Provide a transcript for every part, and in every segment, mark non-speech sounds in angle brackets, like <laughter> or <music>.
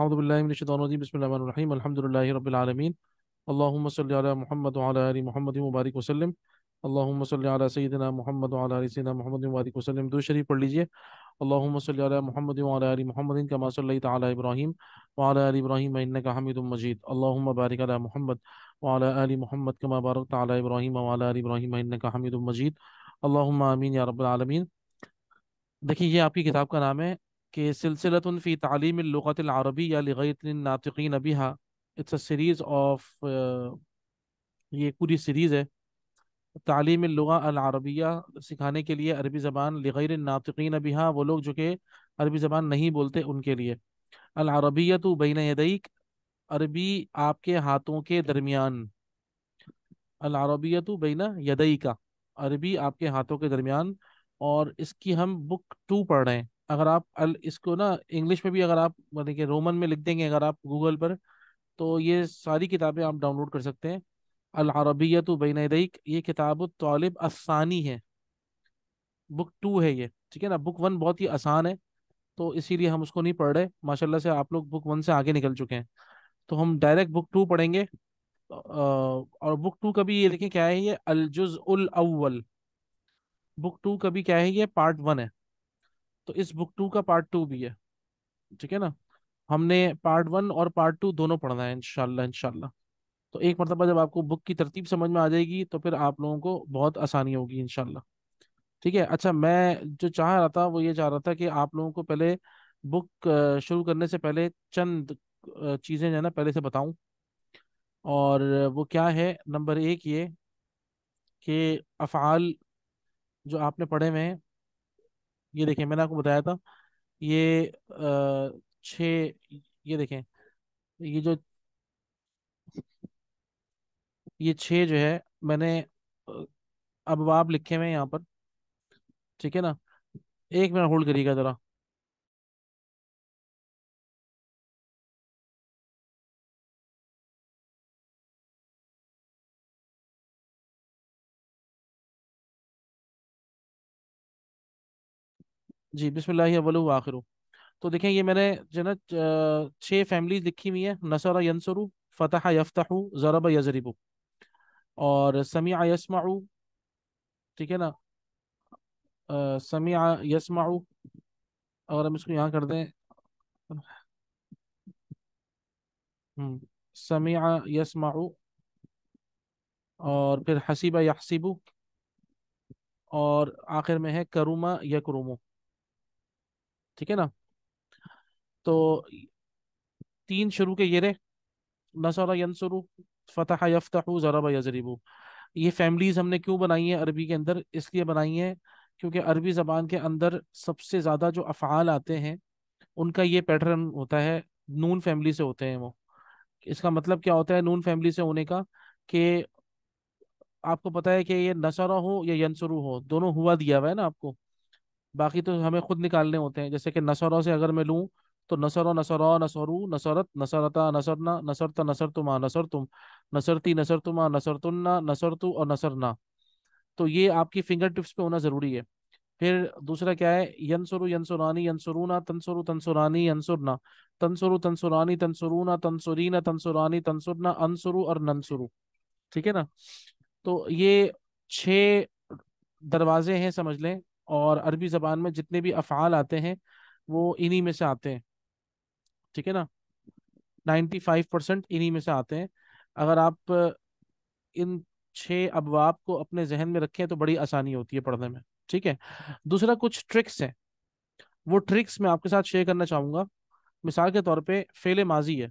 अवदबिल्लिनजी बसमीम महमद महमद मुबारक वसलम अल्लाम सल दो शरीफ पढ़ लीजिए महमद वाली महमद कमा सल तब्राहिम इब्राहिम इनका हमिद मजीद अल्लाम बारिक अला इब्राहिम इब्राहिम इनका हमिद मजीद अल्लाम ये आपकी किताब का नाम है कि सिलसिलतन फ़ी तालीम या लगातनातिन अभी हाँ इट्स अ सीरीज़ ऑफ ये पूरी सीरीज़ है तालीम लुगालरबिया सिखाने के लिए अरबी ज़बान लगैर नातिन अभी हाँ वो लोग जो कि अरबी ज़बान नहीं बोलते उनके लिए अलरबिया तो बैन यदईक अरबी आपके हाथों के दरमियान अलरबिया तो बैन यदई का अरबी आपके हाथों के दरमियान और इसकी हम बुक टू पढ़ रहे हैं अगर आप अल, इसको ना इंग्लिश में भी अगर आप मतलब देखिए रोमन में लिख देंगे अगर आप गूगल पर तो ये सारी किताबें आप डाउनलोड कर सकते हैं अल अरबियत बैन ये किताब तालब आसानी है बुक टू है ये ठीक है ना बुक वन बहुत ही आसान है तो इसीलिए हम उसको नहीं पढ़ रहे माशाल्लाह से आप लोग बुक वन से आगे निकल चुके हैं तो हम डायरेक्ट बुक टू पढ़ेंगे और बुक टू का भी ये देखें क्या है ये अलजुज उल अव्वल बुक टू का भी क्या है ये पार्ट वन है तो इस बुक टू का पार्ट टू भी है ठीक है ना हमने पार्ट वन और पार्ट टू दोनों पढ़ना है इनशाला इनशाला तो एक मरतबा जब आपको बुक की तरतीब समझ में आ जाएगी तो फिर आप लोगों को बहुत आसानी होगी इनशाला ठीक है अच्छा मैं जो चाह रहा था वो ये चाह रहा था कि आप लोगों को पहले बुक शुरू करने से पहले चंद चीज़ें जो है ना पहले से बताऊं और वो क्या है नंबर एक ये कि अफ़ाल जो आपने पढ़े हुए हैं ये देखें मैंने आपको बताया था ये छ ये देखें ये जो ये छ जो है मैंने अब आप लिखे हुए यहाँ पर ठीक है ना एक मिनट होल्ड करिएगा ज़रा जी बिस्मिल्लाह आखिर तो देखें ये मैंने जो ना छः फैमिलीज लिखी हुई है नसरा यंसरु फतः यफ्तहु ज़रब यजरिबु और समिया यसमाऊ ठीक है ना समिया यसमाऊ अगर हम इसको यहाँ कर दें हम्म, समिया यसमाऊ और फिर हसीबा यासीबु और आखिर में है करुमा यकरुमो ठीक है ना तो तीन शुरू के ये रहे नसर यंसरु फतह यफ्तहु यजरीबु ये फैमिलीज़ हमने क्यों बनाई है अरबी के अंदर इसलिए बनाई है क्योंकि अरबी ज़बान के अंदर सबसे ज़्यादा जो अफ़ाल आते हैं उनका ये पैटर्न होता है नून फैमिली से होते हैं वो इसका मतलब क्या होता है नून फैमिली से होने का कि आपको पता है कि ये नसरा हो या यंसरू हो दोनों हुआ दिया हुआ है ना आपको बाकी तो हमें खुद निकालने होते हैं जैसे कि नसरों से अगर मैं लूँ तो नसरो नसरो नसरू नसरत नसरता नसरना नसरता नसर तुमा नसर तुम नसरती नसर तुमा नसर तुन्ना नसर तु और नसरना तो ये आपकी फिंगर टिप्स पे होना ज़रूरी है फिर दूसरा क्या है यंसुरु यंसुरानी यंसुरुना तंसुरु तंसुरानी यंसुरना तंसुरु तंसुरानी तंसुरूना तंसुरीना तंसुरानी तंसुरना अनसुरु और नंसुरु ठीक है ना तो ये छः दरवाजे हैं समझ लें और अरबी ज़बान में जितने भी अफ़ाल आते हैं वो इन्हीं में से आते हैं ठीक है ना नाइन्टी फाइव परसेंट इन्हीं में से आते हैं अगर आप इन छः अबवाब को अपने जहन में रखें तो बड़ी आसानी होती है पढ़ने में ठीक है दूसरा कुछ ट्रिक्स हैं वो ट्रिक्स मैं आपके साथ शेयर करना चाहूँगा मिसाल के तौर पे फेले माजी है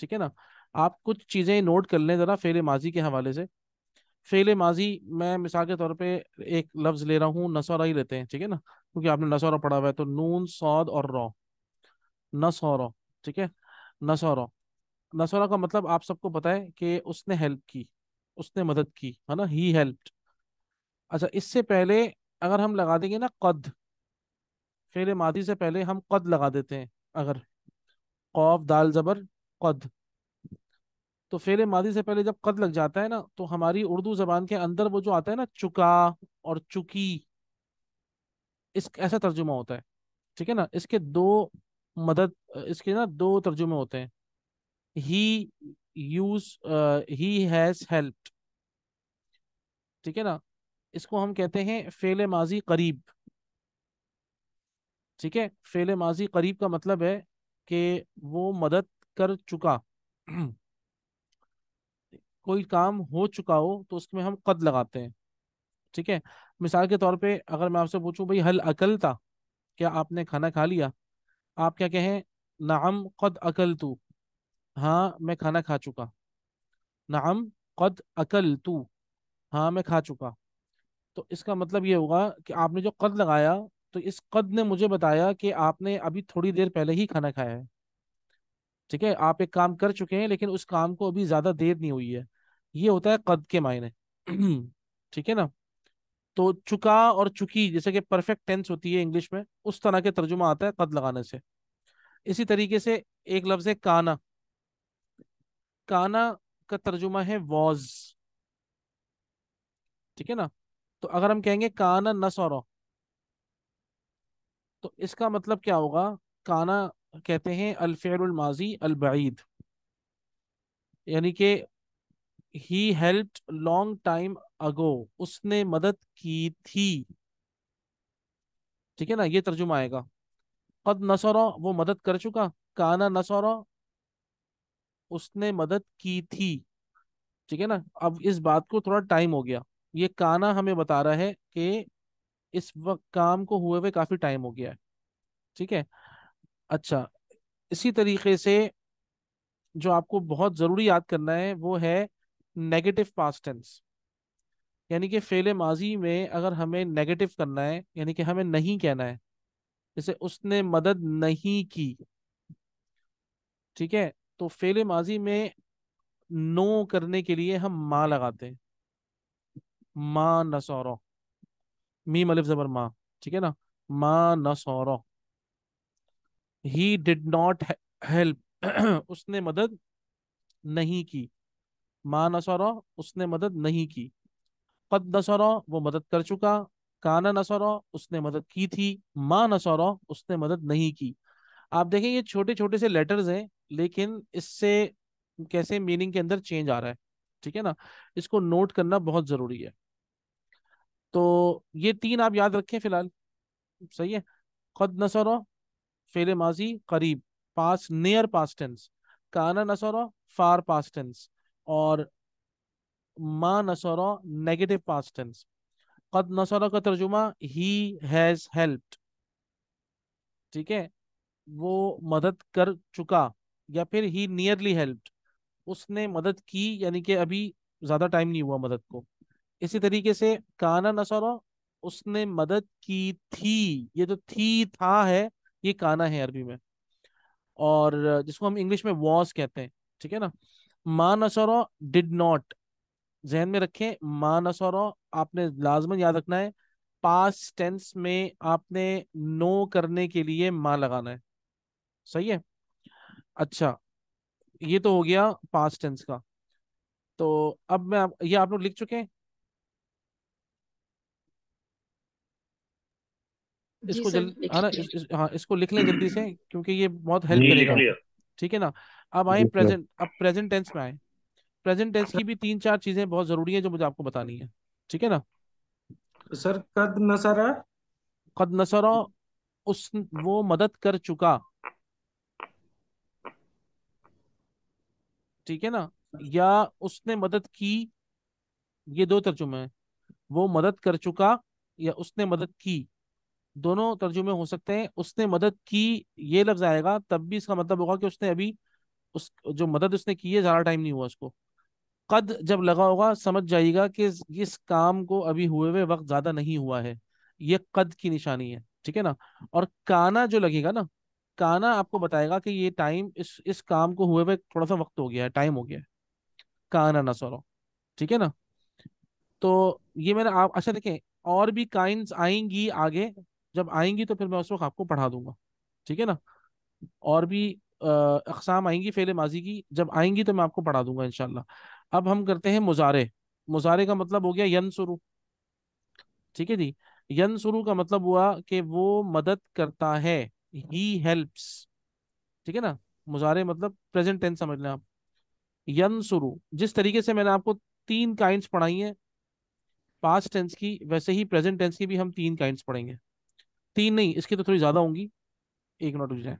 ठीक है ना आप कुछ चीज़ें नोट कर लें ज़रा फेले माजी के हवाले से फेल माजी मैं मिसाल के तौर पे एक लफ्ज ले रहा हूँ नसौरा ही लेते हैं ठीक है ना क्योंकि आपने नसौरा पढ़ा हुआ है तो नून सौद और रो नसौरा ठीक है नसौरा नसौरा का मतलब आप सबको पता है कि उसने हेल्प की उसने मदद की है ना ही हेल्प अच्छा इससे पहले अगर हम लगा देंगे ना कद फेल माजी से पहले हम कद लगा देते हैं अगर कौफ दाल जबर कद तो फेल माजी से पहले जब कद लग जाता है ना तो हमारी उर्दू जबान के अंदर वो जो आता है ना चुका और चुकी इस ऐसा तर्जुमा होता है ठीक है ना इसके दो मदद इसके ना दो तर्जुमे होते हैं he use he has helped ठीक है ना इसको हम कहते हैं फेल माजी करीब ठीक है फेल माजी करीब का मतलब है कि वो मदद कर चुका <clears throat> कोई काम हो चुका हो तो उसमें हम कद लगाते हैं ठीक है मिसाल के तौर पे अगर मैं आपसे पूछूं भाई हल अकल था क्या आपने खाना खा लिया आप क्या कहें नाम कद अकल तू हाँ मैं खाना खा चुका नाम कद अकल तू हाँ मैं खा चुका तो इसका मतलब ये होगा कि आपने जो कद लगाया तो इस कद ने मुझे बताया कि आपने अभी थोड़ी देर पहले ही खाना खाया है ठीक है आप एक काम कर चुके हैं लेकिन उस काम को अभी ज्यादा देर नहीं हुई है ये होता है कद के मायने <clears throat> ठीक है ना तो चुका और चुकी जैसे कि परफेक्ट टेंस होती है इंग्लिश में उस तरह के तर्जुमा आता है कद लगाने से इसी तरीके से एक लफ्ज है काना काना का तर्जुमा है वॉज ठीक है ना तो अगर हम कहेंगे काना नसौरो तो इसका मतलब क्या होगा काना कहते हैं अलफ़िलमाजी अलबीद यानी कि he help long time ago उसने मदद की थी ठीक है ना ये तर्जुमा आएगा कद नसौरा वो मदद कर चुका काना नसौरा उसने मदद की थी ठीक है ना अब इस बात को थोड़ा टाइम हो गया ये काना हमें बता रहा है कि इस वक्त काम को हुए हुए काफ़ी टाइम हो गया है ठीक है अच्छा इसी तरीके से जो आपको बहुत ज़रूरी याद करना है वो है नेगेटिव पास्ट टेंस यानी कि फेले माजी में अगर हमें नेगेटिव करना है यानी कि हमें नहीं कहना है जैसे उसने मदद नहीं की ठीक है तो फेले माजी में नो करने के लिए हम माँ लगाते हैं माँ न सौरो मी मलिफ जबर माँ ठीक है ना माँ न सौरो ही डिड नॉट हेल्प उसने मदद नहीं की माँ नसौरा उसने मदद नहीं की कद नसरो वो मदद कर चुका काना नसरो उसने मदद की थी माँ नसरो उसने मदद नहीं की आप देखें ये छोटे छोटे से लेटर्स हैं लेकिन इससे कैसे मीनिंग के अंदर चेंज आ रहा है ठीक है ना इसको नोट करना बहुत जरूरी है तो ये तीन आप याद रखें फिलहाल सही है खुद नसरो फेल माजी करीब पास नियर पास टेंस काना नसोरो फार पास टेंस और मा नसोरो नेगेटिव पास टेंस कद नसोरो का तर्जुमा ही हैज हेल्प्ड ठीक है वो मदद कर चुका या फिर ही नियरली हेल्प्ड उसने मदद की यानी कि अभी ज्यादा टाइम नहीं हुआ मदद को इसी तरीके से काना नसोरो उसने मदद की थी ये जो तो थी था है ये काना है अरबी में और जिसको हम इंग्लिश में वॉस कहते हैं ठीक है ना मानसरो डिड नॉट जहन में रखें मानसरो आपने लाजमन याद रखना है पास टेंस में आपने नो करने के लिए माँ लगाना है सही है अच्छा ये तो हो गया पास टेंस का तो अब मैं आप, ये आप लोग लिख चुके हैं इसको जल्दी है ना इस, इस, हाँ इसको लिख लें जल्दी से क्योंकि ये बहुत हेल्प करेगा ठीक है ना अब आए प्रेजेंट अब प्रेजेंट टेंस में आए प्रेजेंट टेंस की भी तीन चार चीजें बहुत जरूरी है जो मुझे आपको बतानी है ठीक है ना सर कद नसरा कद नसरो उस वो मदद कर चुका ठीक है ना या उसने मदद की ये दो तर्जुमे हैं वो मदद कर चुका या उसने मदद की दोनों तर्जुमे हो सकते हैं उसने मदद की ये लफ्ज आएगा तब भी इसका मतलब होगा कि उसने अभी उस जो मदद उसने की है ज्यादा टाइम नहीं हुआ उसको कद जब लगा होगा समझ जाएगा कि इस, काम को अभी हुए हुए वक्त ज्यादा नहीं हुआ है ये कद की निशानी है ठीक है ना और काना जो लगेगा ना काना आपको बताएगा कि ये टाइम इस इस काम को हुए हुए थोड़ा सा वक्त हो गया है टाइम हो गया है काना ना सोरो ठीक है ना तो ये मैंने आप अच्छा देखें और भी काइंस आएंगी आगे जब आएंगी तो फिर मैं उस वक्त आपको पढ़ा दूंगा ठीक है ना और भी अकसाम आएंगी फेले माजी की जब आएंगी तो मैं आपको पढ़ा दूंगा इनशाला अब हम करते हैं मुजारे मुजारे का मतलब हो गया यन शुरू ठीक है जी यन शुरू का मतलब हुआ कि वो मदद करता है ही हेल्प्स ठीक है ना मुजारे मतलब प्रेजेंट टेंस समझ लें आप यन शुरू जिस तरीके से मैंने आपको तीन काइंड पढ़ाई हैं पास्ट टेंस की वैसे ही प्रेजेंट टेंस की भी हम तीन काइंड पढ़ेंगे तीन नहीं इसकी तो थोड़ी ज्यादा होंगी एक नोट जाए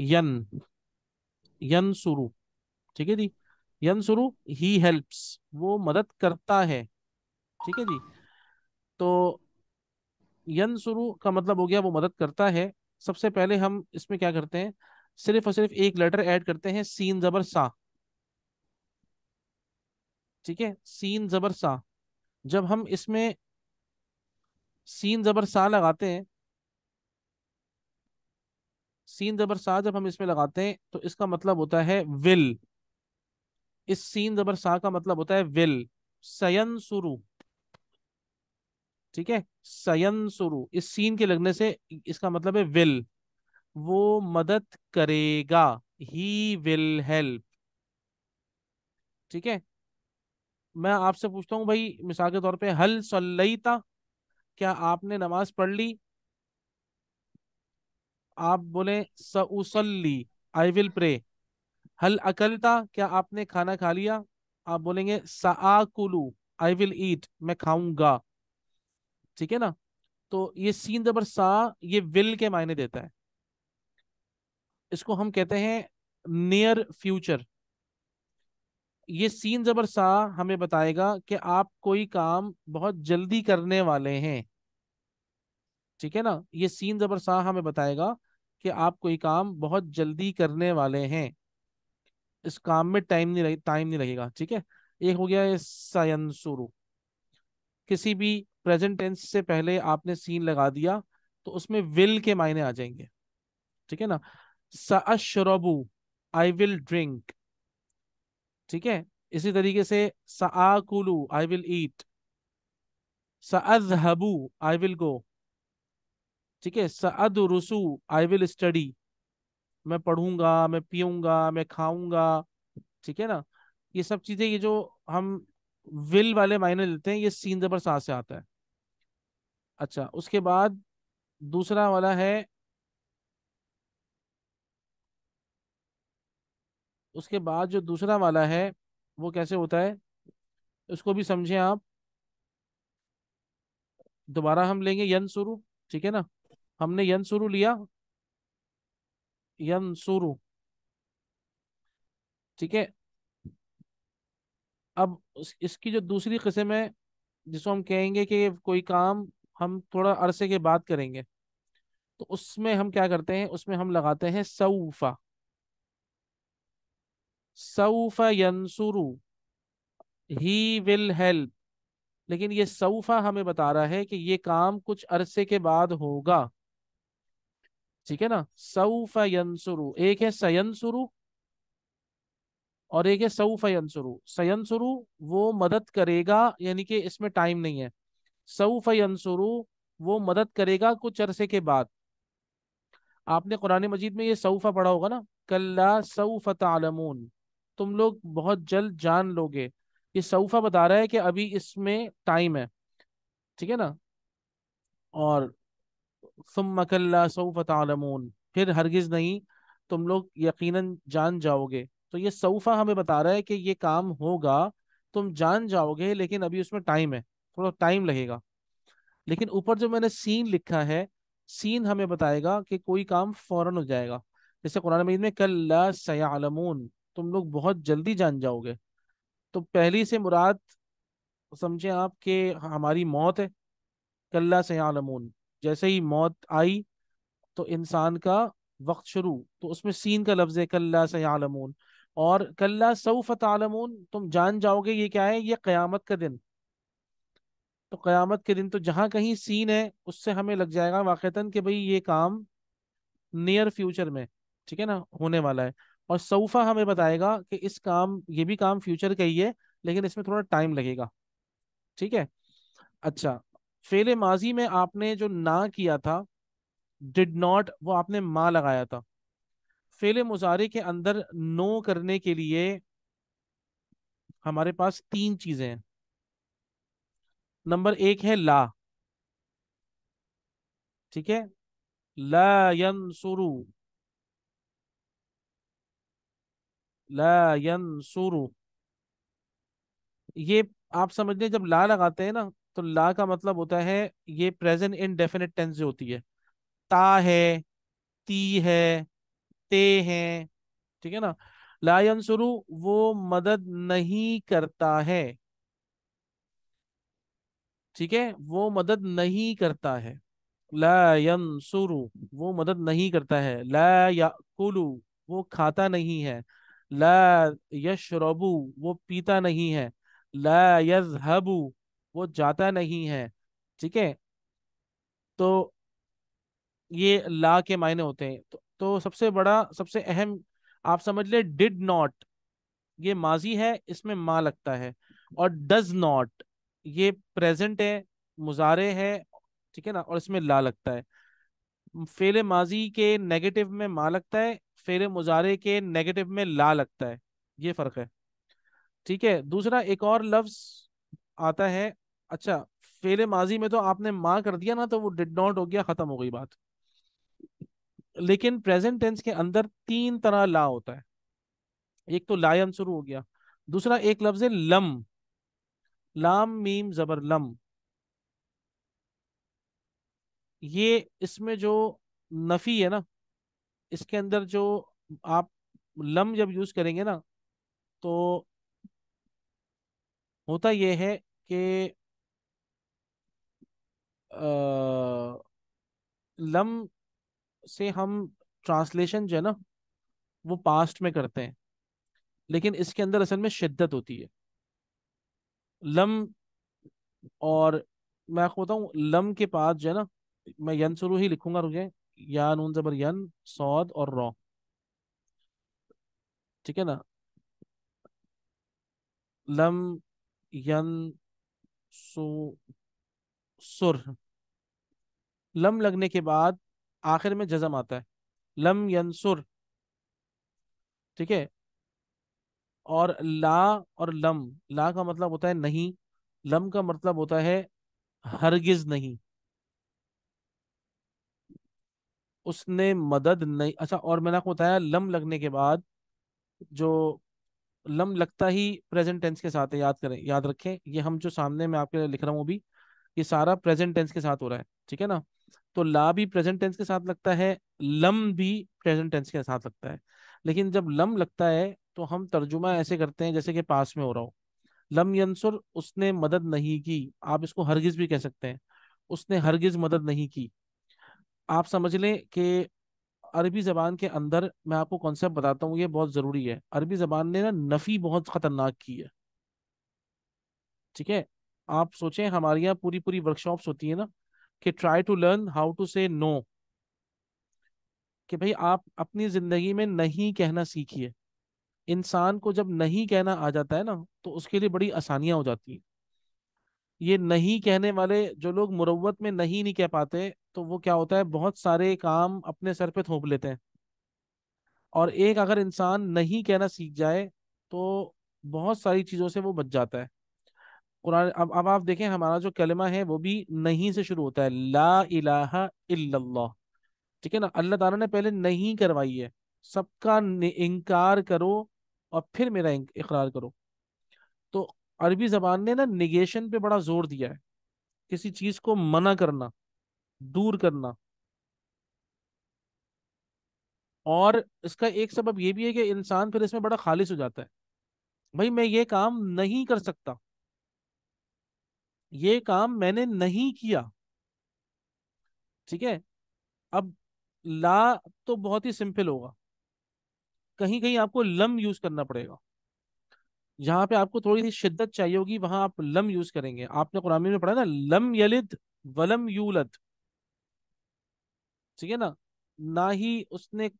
यन यन सुरु ठीक है जी यन सुरु ही हेल्प्स वो मदद करता है ठीक है जी तो यन सुरु का मतलब हो गया वो मदद करता है सबसे पहले हम इसमें क्या करते हैं सिर्फ और सिर्फ एक लेटर ऐड करते हैं सीन जबर सा ठीक है सीन जबर सा जब हम इसमें सीन जबर सा लगाते हैं सीन जबर सा जब हम इसमें लगाते हैं तो इसका मतलब होता है विल इस सीन जबर सा का मतलब होता है विल सयन सुरू ठीक है सयन सुरु इस सीन के लगने से इसका मतलब है विल वो मदद करेगा ही विल हेल्प ठीक है मैं आपसे पूछता हूं भाई मिसाल के तौर पे हल सल्लईता क्या आपने नमाज पढ़ ली आप बोले सऊसली आई विल प्रे हल अकलता क्या आपने खाना खा लिया आप बोलेंगे साकुलू आई विल ईट मैं खाऊंगा ठीक है ना तो ये सीन जबर सा ये विल के मायने देता है इसको हम कहते हैं नियर फ्यूचर ये सीन जबर सा हमें बताएगा कि आप कोई काम बहुत जल्दी करने वाले हैं ठीक है ना ये सीन जबर सा हमें बताएगा कि आप कोई काम बहुत जल्दी करने वाले हैं इस काम में टाइम नहीं लगे टाइम नहीं लगेगा ठीक है एक हो गया सायंसुरु किसी भी प्रेजेंट टेंस से पहले आपने सीन लगा दिया तो उसमें विल के मायने आ जाएंगे ठीक है ना सअशरबु आई विल ड्रिंक ठीक है इसी तरीके से सआकुलु I will eat सअजहबु I will go ठीक है सद रसू आई विल स्टडी मैं पढ़ूंगा मैं पीऊंगा मैं खाऊंगा ठीक है ना ये सब चीजें ये जो हम विल वाले मायने लेते हैं ये सीन जबर सा से आता है अच्छा उसके बाद दूसरा वाला है उसके बाद जो दूसरा वाला है वो कैसे होता है उसको भी समझें आप दोबारा हम लेंगे यन स्वरूप ठीक है ना हमने यंसुरु लिया सुरु ठीक है अब इसकी जो दूसरी किस्म है जिसको हम कहेंगे कि कोई काम हम थोड़ा अरसे के बाद करेंगे तो उसमें हम क्या करते हैं उसमें हम लगाते हैं सऊफा सऊफा यंसुरु ही विल हेल्प लेकिन ये सऊफा हमें बता रहा है कि ये काम कुछ अरसे के बाद होगा ठीक है ना सऊफा यंसुरु एक है सयंसुरु और एक है सऊफा यंसुरु वो मदद करेगा यानी कि इसमें टाइम नहीं है सऊफा यंसुरु वो मदद करेगा कुछ अरसे के बाद आपने कुरान मजीद में ये सऊफा पढ़ा होगा ना कल्ला सऊफा तालमून तुम लोग बहुत जल्द जान लोगे ये सऊफा बता रहा है कि अभी इसमें टाइम है ठीक है ना और सुम सऊफ़ फिर हरगिज़ नहीं तुम लोग यकीनन जान जाओगे तो ये सऊफ़ा हमें बता रहा है कि ये काम होगा तुम जान जाओगे लेकिन अभी उसमें टाइम है थोड़ा टाइम लगेगा लेकिन ऊपर जो मैंने सीन लिखा है सीन हमें बताएगा कि कोई काम फौरन हो जाएगा जैसे कुरान मजीद में कल सयालमून तुम लोग बहुत जल्दी जान जाओगे तो पहली से मुराद समझे आप कि हमारी मौत है कल्ला सयालमून जैसे ही मौत आई तो इंसान का वक्त शुरू तो उसमें सीन का लफ्ज है कल्ला से आलमून और कल्ला सऊफत आलमून तुम जान जाओगे ये क्या है ये क्यामत का दिन तो क्यामत के दिन तो जहाँ कहीं सीन है उससे हमें लग जाएगा वाक़ता कि भाई ये काम नियर फ्यूचर में ठीक है ना होने वाला है और सऊफा हमें बताएगा कि इस काम ये भी काम फ्यूचर का ही है लेकिन इसमें थोड़ा टाइम लगेगा ठीक है अच्छा फेल माजी में आपने जो ना किया था डिड नॉट वो आपने माँ लगाया था फेल मुजारे के अंदर नो करने के लिए हमारे पास तीन चीजें हैं नंबर एक है ला ठीक है ला सुरु ला सुरु ये आप समझ लें जब ला लगाते हैं ना तो ला का मतलब होता है ये प्रेजेंट इन डेफिनेट टेंस जो होती है ता है ती है ते है ठीक है ना लायन शुरू वो मदद नहीं करता है ठीक है वो मदद नहीं करता है लायन शुरू वो मदद नहीं करता है ला कुलू वो खाता नहीं है ला यशरबू वो पीता नहीं है ला यजहबू वो जाता नहीं है ठीक है तो ये ला के मायने होते हैं तो, तो सबसे बड़ा सबसे अहम आप समझ ले डिड नॉट ये माजी है इसमें माँ लगता है और डज नॉट ये प्रेजेंट है मुजारे है ठीक है ना और इसमें ला लगता है फेल माजी के नेगेटिव में माँ लगता है फेल मुजारे के नेगेटिव में ला लगता है ये फर्क है ठीक है दूसरा एक और लफ्ज आता है अच्छा फेल माजी में तो आपने माँ कर दिया ना तो वो डिड नॉट हो गया खत्म हो गई बात लेकिन प्रेजेंट टेंस के अंदर तीन तरह ला होता है एक तो लायन शुरू हो गया दूसरा एक लफ्ज है लम लाम मीम जबर लम ये इसमें जो नफी है ना इसके अंदर जो आप लम जब यूज करेंगे ना तो होता यह है कि लम से हम ट्रांसलेशन जो है ना वो पास्ट में करते हैं लेकिन इसके अंदर असल में शिद्दत होती है लम और मैं आपको बताऊँ लम के पास जो है ना मैं यन शुरू ही लिखूंगा रुके या नून जबर यन सौद और रॉ ठीक है ना लम यन सो सुर लम लगने के बाद आखिर में जजम आता है लम यंसुर ठीक है और ला और लम ला का मतलब होता है नहीं लम का मतलब होता है हरगिज नहीं उसने मदद नहीं अच्छा और मैंने आपको बताया लम लगने के बाद जो लम लगता ही प्रेजेंट टेंस के साथ है याद करें याद रखें ये हम जो सामने मैं आपके लिए लिख रहा हूँ भी ये सारा प्रेजेंट टेंस के साथ हो रहा है ठीक है ना तो ला भी प्रेजेंट टेंस के साथ लगता है लम भी प्रेजेंट टेंस के साथ लगता है लेकिन जब लम लगता है तो हम तर्जुमा ऐसे करते हैं जैसे कि पास में हो रहा हो लम यंसुर उसने मदद नहीं की आप इसको हरगिज भी कह सकते हैं उसने हरगिज मदद नहीं की आप समझ लें कि अरबी ज़बान के अंदर मैं आपको कॉन्सेप्ट बताता हूँ ये बहुत ज़रूरी है अरबी ज़बान ने ना नफ़ी बहुत ख़तरनाक की है ठीक है आप सोचें हमारे यहाँ पूरी पूरी वर्कशॉप्स होती है ना कि try to learn how to say no कि भाई आप अपनी जिंदगी में नहीं कहना सीखिए इंसान को जब नहीं कहना आ जाता है ना तो उसके लिए बड़ी आसानियां हो जाती हैं ये नहीं कहने वाले जो लोग मुरवत में नहीं नहीं कह पाते तो वो क्या होता है बहुत सारे काम अपने सर पे थोप लेते हैं और एक अगर इंसान नहीं कहना सीख जाए तो बहुत सारी चीज़ों से वो बच जाता है कुरान अब अब आप देखें हमारा जो कलमा है वो भी नहीं से शुरू होता है ला इलाहा इल्लल्लाह ठीक है ना अल्लाह ताला ने पहले नहीं करवाई है सबका इनकार करो और फिर मेरा इकरार करो तो अरबी जबान ने ना निगेशन पे बड़ा जोर दिया है किसी चीज को मना करना दूर करना और इसका एक सबब यह भी है कि इंसान फिर इसमें बड़ा खालिश हो जाता है भाई मैं ये काम नहीं कर सकता ये काम मैंने नहीं किया ठीक है अब ला तो बहुत ही सिंपल होगा कहीं कहीं आपको लम यूज करना पड़ेगा जहां पे आपको थोड़ी सी शिद्दत चाहिए होगी वहां आप लम यूज करेंगे आपने कुरानी में पढ़ा ना लम यलिद वलम यूलद ठीक है ना ना ही उसने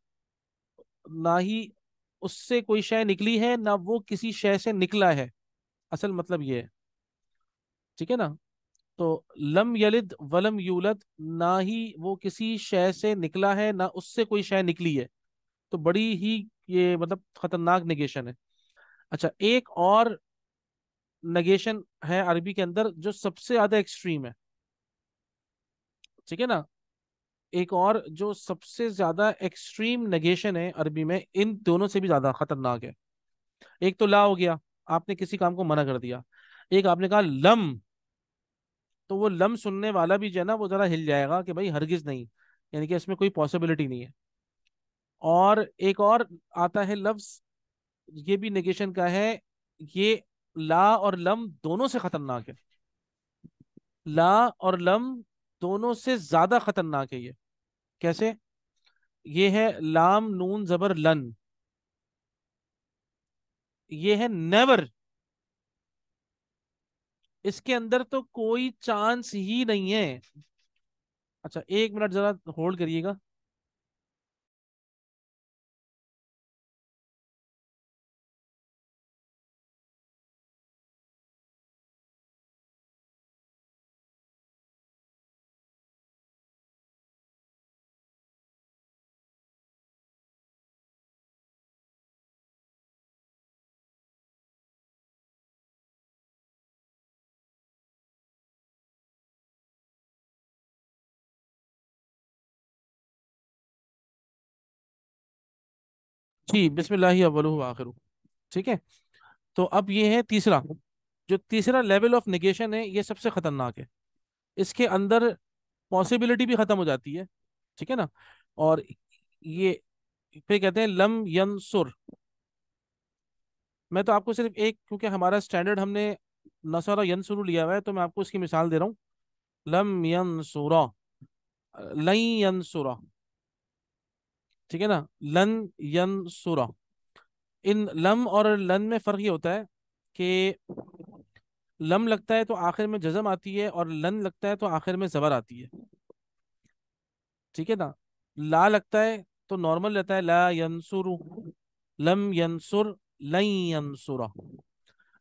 ना ही उससे कोई शय निकली है ना वो किसी शय से निकला है असल मतलब ये है ठीक है ना तो लम यलिद वलम यूलद ना ही वो किसी शय से निकला है ना उससे कोई शय निकली है तो बड़ी ही ये मतलब खतरनाक निगेशन है अच्छा एक और नगेशन है अरबी के अंदर जो सबसे ज्यादा एक्सट्रीम है ठीक है ना एक और जो सबसे ज्यादा एक्सट्रीम नगेशन है अरबी में इन दोनों से भी ज्यादा खतरनाक है एक तो ला हो गया आपने किसी काम को मना कर दिया एक आपने कहा लम तो वो लम सुनने वाला भी जो है ना वो जरा हिल जाएगा कि भाई हरगिज नहीं यानी कि इसमें कोई पॉसिबिलिटी नहीं है और एक और आता है लफ्स ये भी नेगेशन का है ये ला और लम दोनों से खतरनाक है ला और लम दोनों से ज्यादा खतरनाक है ये कैसे ये है लाम नून जबर लन ये है नेवर इसके अंदर तो कोई चांस ही नहीं है अच्छा एक मिनट जरा होल्ड करिएगा जी बिस्मिल्लाह आखिर ठीक है तो अब ये है तीसरा जो तीसरा लेवल ऑफ निगेशन है ये सबसे खतरनाक है इसके अंदर पॉसिबिलिटी भी खत्म हो जाती है ठीक है ना और ये फिर कहते हैं लम सुर मैं तो आपको सिर्फ एक क्योंकि हमारा स्टैंडर्ड हमने नसर और यनसुर लिया हुआ है तो मैं आपको इसकी मिसाल दे रहा हूँ लम यनसुरा लई यनसुरा ठीक है ना लन यन सुरा इन लम और लन में फ़र्क ये होता है कि लम लगता है तो आखिर में जजम आती है और लन लगता है तो आखिर में ज़बर आती है ठीक है ना ला लगता है तो नॉर्मल रहता है ला सुरु लम यनसुर लन यनसुरा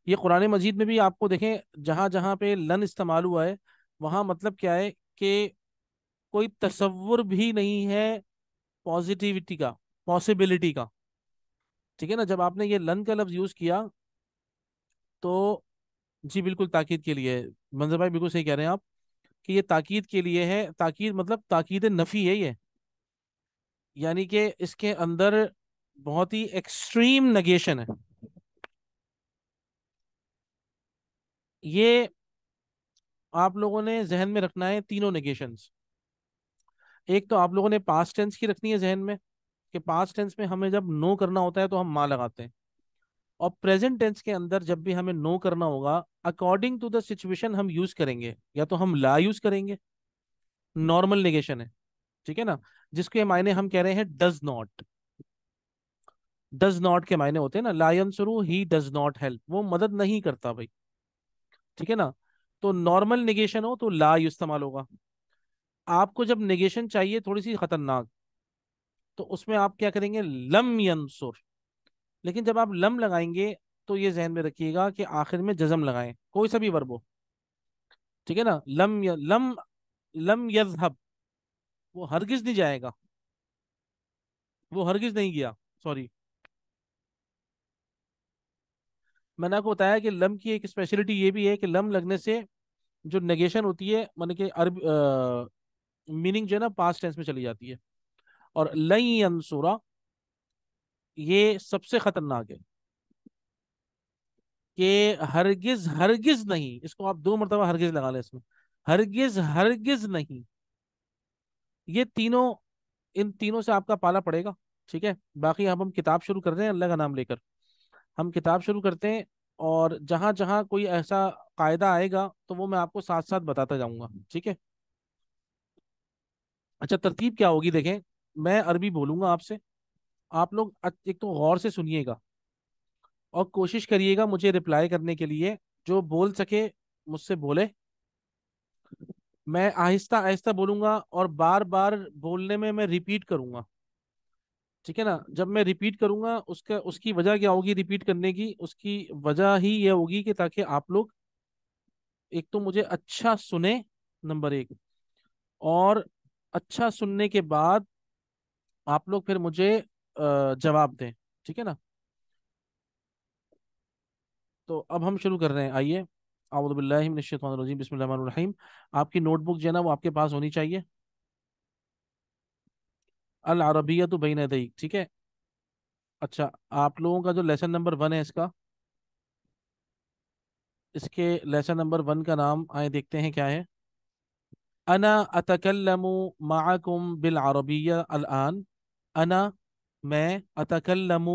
ये कुरान मजीद में भी आपको देखें जहां जहां पे लन इस्तेमाल हुआ है वहां मतलब क्या है कि कोई तस्वुर भी नहीं है पॉजिटिविटी का पॉसिबिलिटी का ठीक है ना जब आपने ये लन का लफ्ज यूज किया तो जी बिल्कुल ताकीद के लिए मंजर भाई बिल्कुल सही कह रहे हैं आप कि ये ताकीद के लिए है ताकीद मतलब ताकीद नफ़ी है ये यानी कि इसके अंदर बहुत ही एक्सट्रीम नगेशन है ये आप लोगों ने जहन में रखना है तीनों नेगेशंस एक तो आप लोगों ने पास टेंस की रखनी है जहन में कि पास टेंस में हमें जब नो करना होता है तो हम माँ लगाते हैं और प्रेजेंट टेंस के अंदर जब भी हमें नो करना होगा अकॉर्डिंग टू द सिचुएशन हम यूज करेंगे या तो हम ला यूज करेंगे नॉर्मल निगेशन है ठीक है ना जिसके मायने हम कह रहे हैं डज नॉट डज नॉट के मायने होते हैं ना लाइन शुरू ही डज नॉट हेल्प वो मदद नहीं करता भाई ठीक है ना तो नॉर्मल निगेशन हो तो ला इस्तेमाल होगा आपको जब निगेशन चाहिए थोड़ी सी खतरनाक तो उसमें आप क्या करेंगे लम यंसुर लेकिन जब आप लम लगाएंगे तो ये जहन में रखिएगा कि आखिर में जजम लगाएं कोई सा भी वर्ब हो ठीक है ना लम य, लम लम यजहब वो हरगिज नहीं जाएगा वो हरगिज नहीं गया सॉरी मैंने आपको बताया कि लम की एक स्पेशलिटी ये भी है कि लम लगने से जो नेगेशन होती है मान के अरब मीनिंग जो है ना पास्ट टेंस में चली जाती है और लई अंसुरा ये सबसे खतरनाक है कि हरगिज हरगिज नहीं इसको आप दो मरतबा हरगिज लगा लें इसमें हरगिज हरगिज नहीं ये तीनों इन तीनों से आपका पाला पड़ेगा ठीक है बाकी अब हम किताब शुरू कर रहे हैं अल्लाह का नाम लेकर हम किताब शुरू करते हैं और जहां जहां कोई ऐसा कायदा आएगा तो वो मैं आपको साथ साथ बताता जाऊँगा ठीक है अच्छा तरतीब क्या होगी देखें मैं अरबी बोलूँगा आपसे आप लोग एक तो गौर से सुनिएगा और कोशिश करिएगा मुझे रिप्लाई करने के लिए जो बोल सके मुझसे बोले मैं आहिस्ता आहिस्ता बोलूँगा और बार बार बोलने में मैं रिपीट करूँगा ठीक है ना जब मैं रिपीट करूँगा उसका उसकी वजह क्या होगी रिपीट करने की उसकी वजह ही यह होगी कि ताकि आप लोग एक तो मुझे अच्छा सुने नंबर एक और अच्छा सुनने के बाद आप लोग फिर मुझे जवाब दें ठीक है ना तो अब हम शुरू कर रहे हैं आइए आउदबिल्लिमिनशतवानरजीम बिस्मिल्लाम आपकी नोटबुक जो है ना वो आपके पास होनी चाहिए अल अरबिया तो बही नई ठीक है अच्छा आप लोगों का जो लेसन नंबर वन है इसका इसके लेसन नंबर वन का नाम आए देखते हैं क्या है أنا أتكلم معكم بالعربية الآن أنا ما أتكلم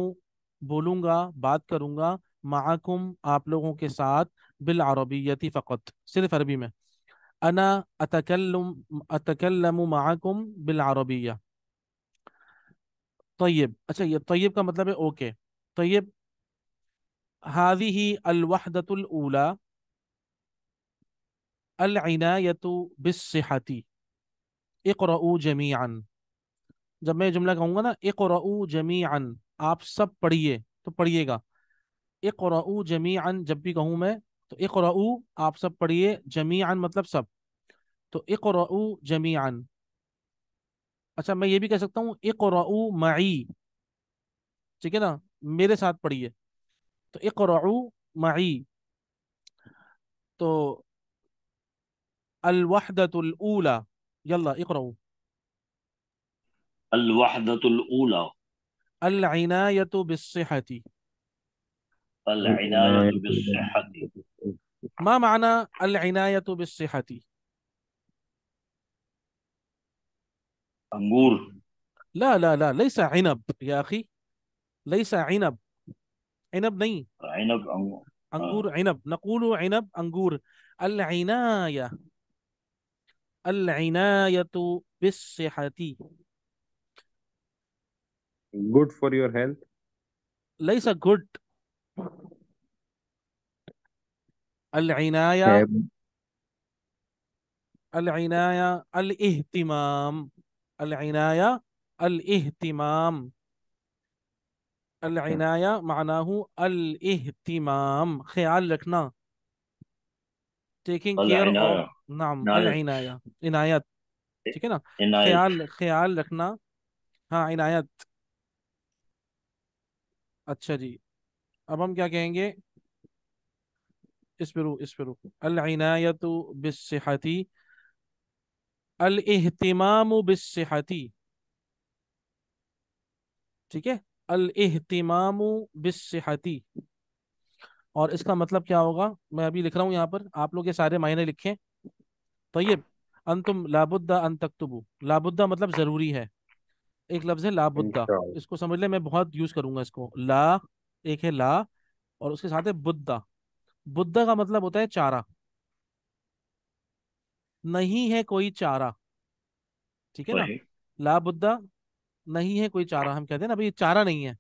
بولوں گا بات کروں معكم آپ لوگوں بالعربية فقط صرف عربی میں أنا أتكلم أتكلم معكم بالعربية طيب اچھا طيب کا مطلب طيب هذه الوحدة الأولى अलायत बिसहती इकरऊ जमीन जब मैं जुमला कहूँगा ना इकरऊ जमीन आप सब पढ़िए तो पढ़िएगा इकरऊ जमीन जब भी कहूँ मैं तो इकरऊ आप सब पढ़िए जमीन मतलब सब तो इकरऊ जमीन अच्छा मैं ये भी कह सकता हूँ इकरऊ मई ठीक है ना मेरे साथ पढ़िए तो इकरऊ मई तो الوحدة الأولى يلا اقرأوا الوحدة الأولى العناية بالصحة العناية بالصحة ما معنى العناية بالصحة؟ أنجور لا لا لا ليس عنب يا أخي ليس عنب عنب ني عنب أنجور أنجور عنب نقول عنب أنجور العناية العناية بالصحة good for your health ليس good العناية العناية الاهتمام العناية الاهتمام العناية معناه الاهتمام خيال لكنا taking care of नाम इनायत इनायत ठीक है ना ख्याल ख्याल रखना हाँ इनायत अच्छा जी अब हम क्या कहेंगे इस पर इस पर अलनायत अल बिसहती अल अहतमाम बिसहती ठीक है अल अहतमाम बिसहती और इसका मतलब क्या होगा मैं अभी लिख रहा हूँ यहाँ पर आप लोग ये सारे मायने लिखे तो ये अंतुम लाबुद्दा अन लाबुद्दा मतलब जरूरी है एक लफ्ज है लाबुद्दा इसको समझ ले मैं बहुत यूज करूंगा इसको ला एक है ला और उसके साथ है बुद्धा बुद्धा का मतलब होता है चारा नहीं है कोई चारा ठीक है ना लाबुद्दा नहीं है कोई चारा हम कहते हैं ना भाई चारा नहीं है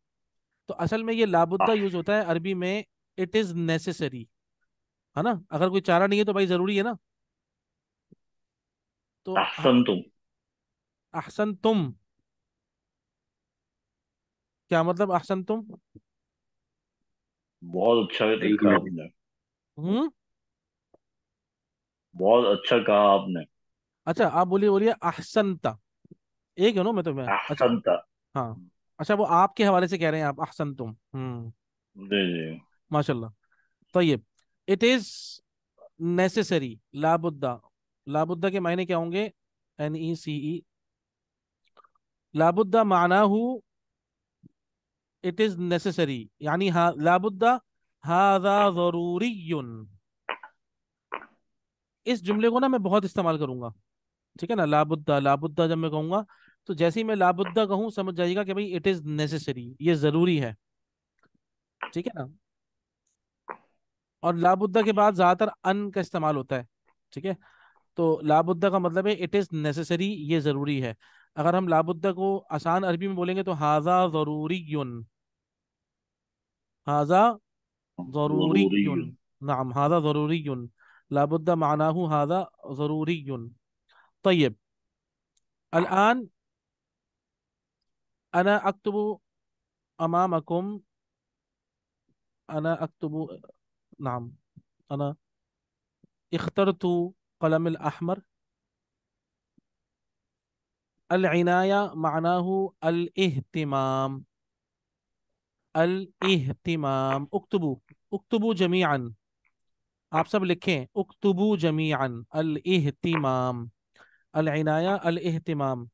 तो असल में ये लाबुद्दा हाँ। यूज होता है अरबी में इट इज नेसेसरी है ना अगर कोई चारा नहीं है तो भाई जरूरी है ना तो अहसन तुम अहसन तुम क्या मतलब अहसन तुम बहुत अच्छा देखा आपने हम्म बहुत अच्छा कहा आपने अच्छा आप बोलिए बोलिए अहसनता एक है ना मैं तो मैं अच्छा हाँ अच्छा वो आपके हवाले से कह रहे हैं आप अहसन तुम हम्म जी जी माशाल्लाह तयब इट इज नेसेसरी लाबुद्दा लाबुद्दा के मायने क्या होंगे एन ई सी ई लाबुद्दा माना हु इट इज नेसेसरी यानी हा लाबुद्दा हाजा जरूरी इस जुमले को ना मैं बहुत इस्तेमाल करूंगा ठीक है ना लाबुद्दा लाबुद्दा जब मैं कहूंगा तो जैसे ही मैं लाबुद्दा कहूं समझ जाइएगा कि भाई इट इज नेसेसरी ये जरूरी है ठीक है ना और लाबुद्दा के बाद ज़्यादातर अन का इस्तेमाल होता है ठीक है तो लाबुद्दा का मतलब है इट इज़ नेसेसरी ये ज़रूरी है अगर हम लाबुद्दा को आसान अरबी में बोलेंगे तो हाजा ज़रूरी हाजा ज़रूरी नाम हाजा ज़रूरी लाबुद्दा माना मानाहू हाजा ज़रूरी तयब अलान अना अमाम अकुम अना अक्तबु نعم أنا اخترت قلم الأحمر العناية معناه الاهتمام الاهتمام اكتبوا اكتبوا جميعا آپ سب لکھیں اكتبوا جميعا الاهتمام العناية الاهتمام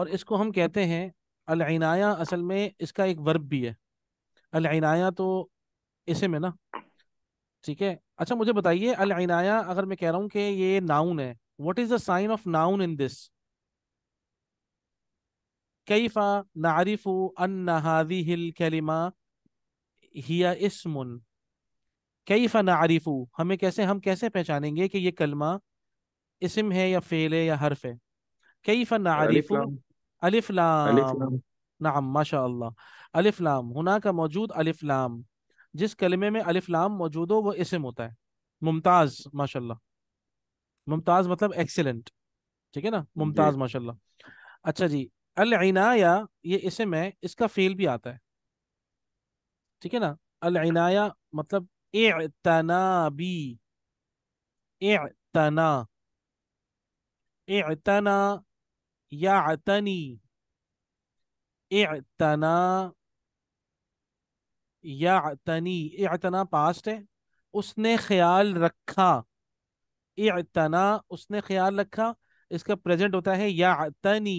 اور اس کو ہم کہتے ہیں अलनाया असल में इसका एक वर्ब भी है अलनाया तो इसे में ना ठीक है अच्छा मुझे बताइए अलनाया अगर मैं कह रहा हूँ कि ये नाउन है what is the sign of noun in this कैफा नारिफ अन्नहादी हिल कैलिमा हिया इसमुन कैफा नारिफ हमें कैसे हम कैसे पहचानेंगे कि ये कलमा इसम है या फेल है या हर्फ है कैफा नारिफ अलिफ लाम, अलिफ लाम। नाम माशा अल्लाह अलिफ लाम हुना का मौजूद अलिफ लाम जिस कलमे में अलिफ लाम मौजूद हो वो इसम होता है मुमताज माशाल्लाह मुमताज मतलब एक्सेलेंट ठीक है ना मुमताज माशाल्लाह अच्छा जी अलनाया ये इसम है इसका फेल भी आता है ठीक है ना अलनाया मतलब एतनाबी एतना एतना या अतनी इतना या अतनी पास्ट है उसने ख्याल रखा इतना उसने ख्याल रखा इसका प्रेजेंट होता है या तनी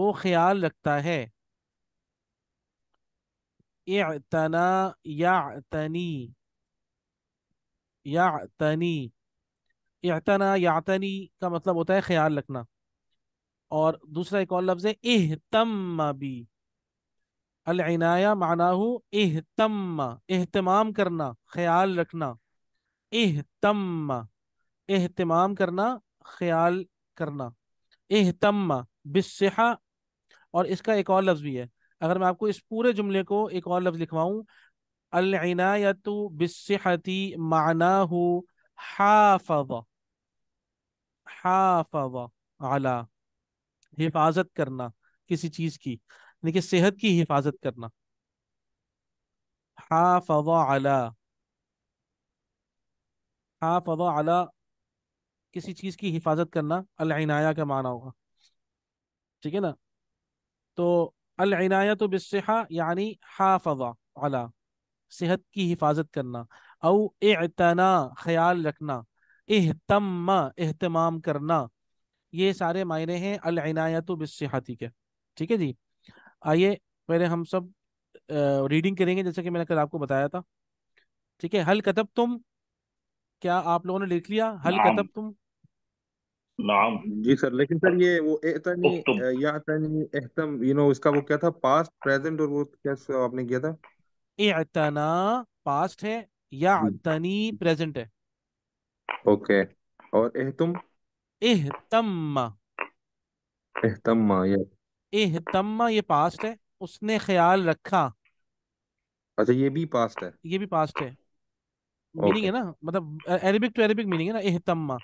वो ख्याल रखता है इतना या तनी या तनी इतना तनी का मतलब होता है ख्याल रखना और दूसरा एक और लफ्ज है एहतम भी अलनाया माना हो एहतम एहतमाम करना ख्याल रखना एहतम एहतमाम करना ख्याल करना एहतम बिस्हा और इसका एक और लफ्ज़ भी है अगर मैं आपको इस पूरे जुमले को एक और लफ्ज़ लिखवाऊँ अलनायत बिस्हती माना हो हाफवा हाफवा आला हिफाजत करना किसी चीज की यानी कि सेहत की हिफाजत करना हाफवा हा फवा अला किसी चीज की हिफाजत करना अलनाया का माना होगा ठीक है ना तो अलनाया तो बिस्सेहा यानी हा फवा सेहत की हिफाजत करना औ एतना ख्याल रखना एहतम एहतमाम करना ये सारे मायने हैं अलनायत अनायत के ठीक है जी आइए पहले हम सब रीडिंग करेंगे जैसे कि मैंने कल आपको बताया था ठीक है हल कतब तुम क्या आप लोगों ने लिख लिया हल कतब तुम नाम जी सर लेकिन सर ये वो एतनी या तनी एहतम यू नो इसका वो क्या था पास्ट प्रेजेंट और वो कैसे आपने किया था एतना पास्ट है या तनी प्रेजेंट है ओके और एहतम इहतम्मा इहतम्मा ये इहतम्मा ये पास्ट है उसने ख्याल रखा अच्छा ये भी पास्ट है ये भी पास्ट है मीनिंग है ना मतलब अरेबिक टू अरेबिक मीनिंग है ना एहतम्मा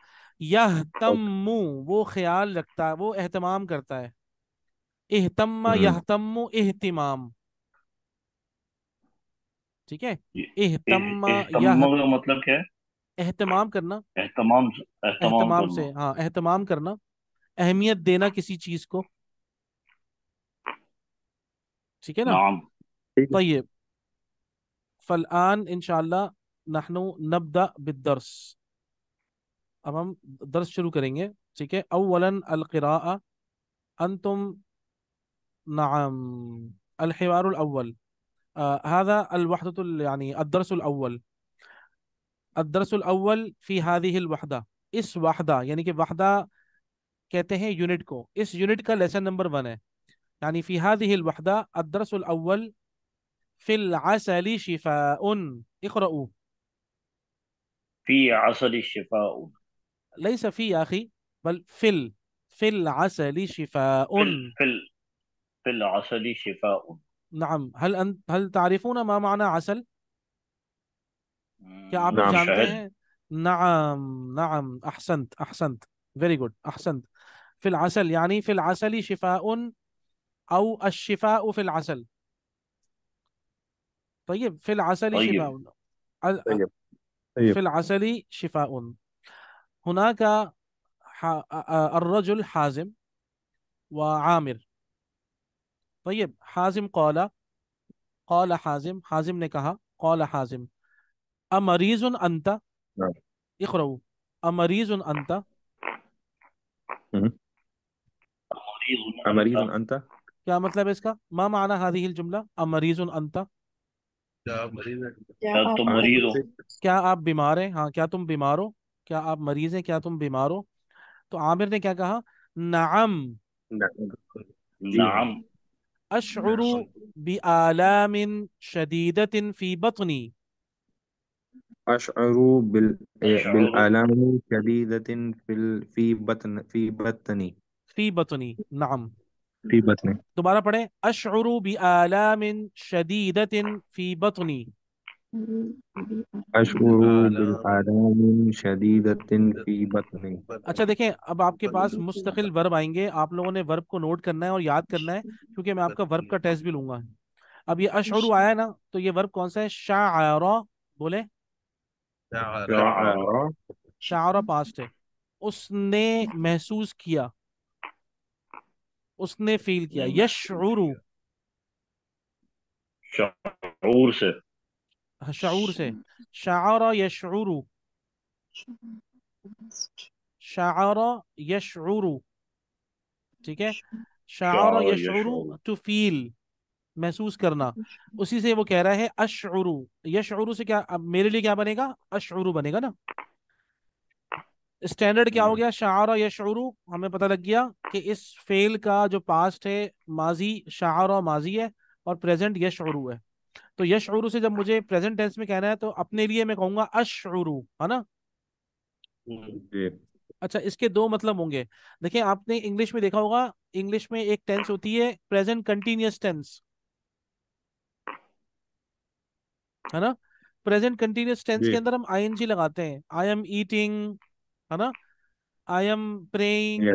यहतम्मु वो ख्याल रखता है वो एहतमाम करता है एहतम्मा hmm. यहतम्मु एहतिमाम ठीक है एहतम्मा यह मतलब क्या है एहतमाम करना एहतमाम एहतमाम से हाँ एहतमाम करना अहमियत देना हाँ। किसी चीज को ठीक है ना तो तयब फलआन इनशाला नहनु नबदा बिदर्स अब हम दर्स शुरू करेंगे ठीक है अवलन अलकरा अंतुम नाम अलहवार अव्वल हादा अलवहदतुल यानी अदरस अव्वल الدرس الاول في هذه الوحده اس وحده يعني کہ وحده کہتے ہیں یونٹ کو اس یونٹ کا لیسن نمبر 1 ہے یعنی يعني في هذه الوحده الدرس الاول في العسل شفاء اقراوا في عسل شفاء ليس في يا اخي بل في ال... في العسل شفاء في ال... في العسل شفاء نعم هل انت هل تعرفون ما معنى عسل क्या आप नाम जानते हैं نعم نعم أحسنت أحسنت very good أحسنت في العسل يعني في العسل شفاء أو الشفاء في العسل طيب في العسل طيب. شفاء طيب. طيب. في العسل شفاء هناك الرجل حازم وعامر طيب حازم قال قال حازم حازم ने قال حازم أمريز أنت نعم. اقرأوا أمريز أنت أمريز أنت يا مطلب ما معنى هذه الجملة أمريز أنت کیا آپ بیمار ہیں ہاں کیا تم بیمار ہو کیا آپ مریض ہیں کیا تم بیمار ہو تو عامر نے کیا کہا نعم نعم, نعم. اشعر بآلام شدیدت فی بطنی أشعر بال... أشعر بالآلام شديدة في ال... في بطن في بطني في بطني نعم في بطني दोबारा पढ़ें أشعر بآلام شديدة في بطني अशुरु बिलआलम शदीदतिन फी बतनी अच्छा देखें अब आपके पास मुस्तकिल वर्ब आएंगे आप लोगों ने वर्ब को नोट करना है और याद करना है क्योंकि मैं आपका वर्ब का टेस्ट भी लूंगा अब ये अशुरु आया ना तो ये वर्ब कौन सा है शाअरा बोले शारा पास्ट है उसने महसूस किया उसने फील किया hmm. यशरू शऊर से हाँ, शऊर से शारा यशरू शारा यशरू ठीक है शारा यशरू टू फील महसूस करना अच्छा। उसी से वो कह रहा है अशरू यशरू से क्या मेरे लिए क्या बनेगा अशरू बनेगा ना स्टैंडर्ड क्या हो हम्म। गया शार और यशरू हमें पता लग गया कि इस फेल का जो पास्ट है माजी शार और माजी है और प्रेजेंट यशरू है तो यशरू से जब मुझे प्रेजेंट टेंस में कहना है तो अपने लिए मैं कहूंगा अशरू है ना अच्छा इसके दो मतलब होंगे देखिए आपने इंग्लिश में देखा होगा इंग्लिश में एक टेंस होती है प्रेजेंट कंटिन्यूस टेंस है ना प्रेजेंट कंटिन्यूस टेंस के अंदर हम आईएनजी लगाते हैं आई एम ईटिंग है ना I am praying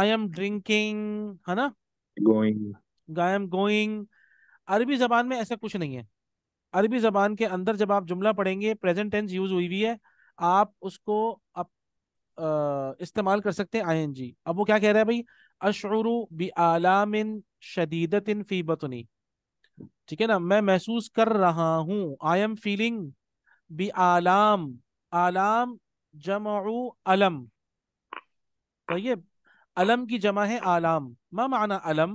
I am drinking है ना गोइंग आई एम गोइंग अरबी जबान में ऐसा कुछ नहीं है अरबी जबान के अंदर जब आप जुमला पढ़ेंगे प्रेजेंट टेंस यूज हुई हुई है आप उसको आप इस्तेमाल कर सकते हैं आईएनजी अब वो क्या कह रहा है भाई अशरू बी आलामिन शदीदतिन फी बतनी ठीक है ना मैं महसूस कर रहा हूँ आई एम फीलिंग बी आलाम आलाम जमाऊ अलम तो अलम की जमा है आलाम मा माना अलम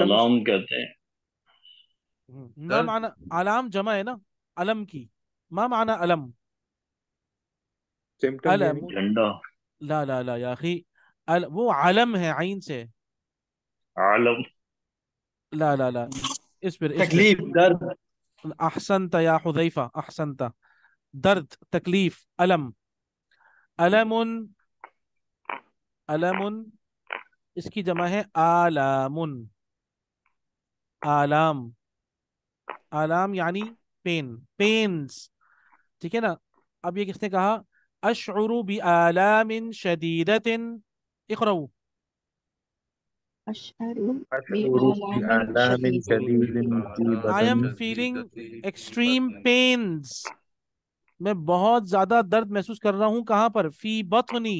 आलाम कहते हैं ना हम्म, माना आलाम जमा है ना अलम की मा माना अलम अलम झंडा ला ला ला याखी अल, वो आलम है आइन से आलम ला ला ला इस पर तकलीफ दर्द अहसन या हुदैफा अहसन दर्द तकलीफ अलम अलमुन अलमुन इसकी जमा है आलामुन आलाम आलाम यानी पेन पेन्स ठीक है ना अब ये किसने कहा अशरू बी आलामिन शदीदतिन इकरऊ I am feeling extreme I मैं बहुत ज्यादा दर्द महसूस कर रहा हूँ कहाँ पर फी बतनी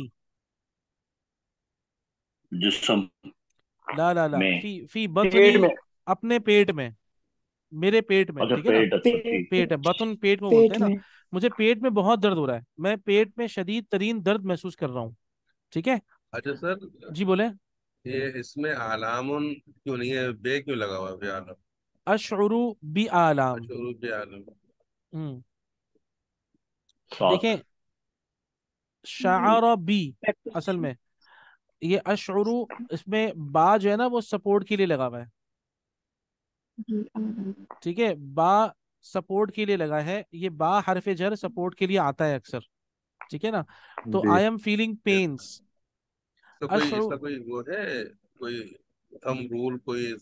जिसम ला ला ला फी फी बतनी अपने पेट में मेरे पेट में अच्छा, ठीक है ना पेट अच्छा, है बतन पेट में बोलते हैं ना मुझे पेट में बहुत दर्द हो रहा है मैं पेट में शदीद तरीन दर्द महसूस कर रहा हूँ ठीक है अच्छा सर जी बोले ये इसमें आलाम क्यों नहीं है बे क्यों लगा हुआ बे आलम अशरु बी आलम अशरु बी आलम देखें शारा बी असल में ये अशरु इसमें बा जो है ना वो सपोर्ट के लिए लगा हुआ है ठीक है बा सपोर्ट के लिए लगा है ये बा हरफ जर सपोर्ट के लिए आता है अक्सर ठीक है ना तो आई एम फीलिंग पेन्स तो कोई ऐसा कोई वो है कोई थम रूल कोई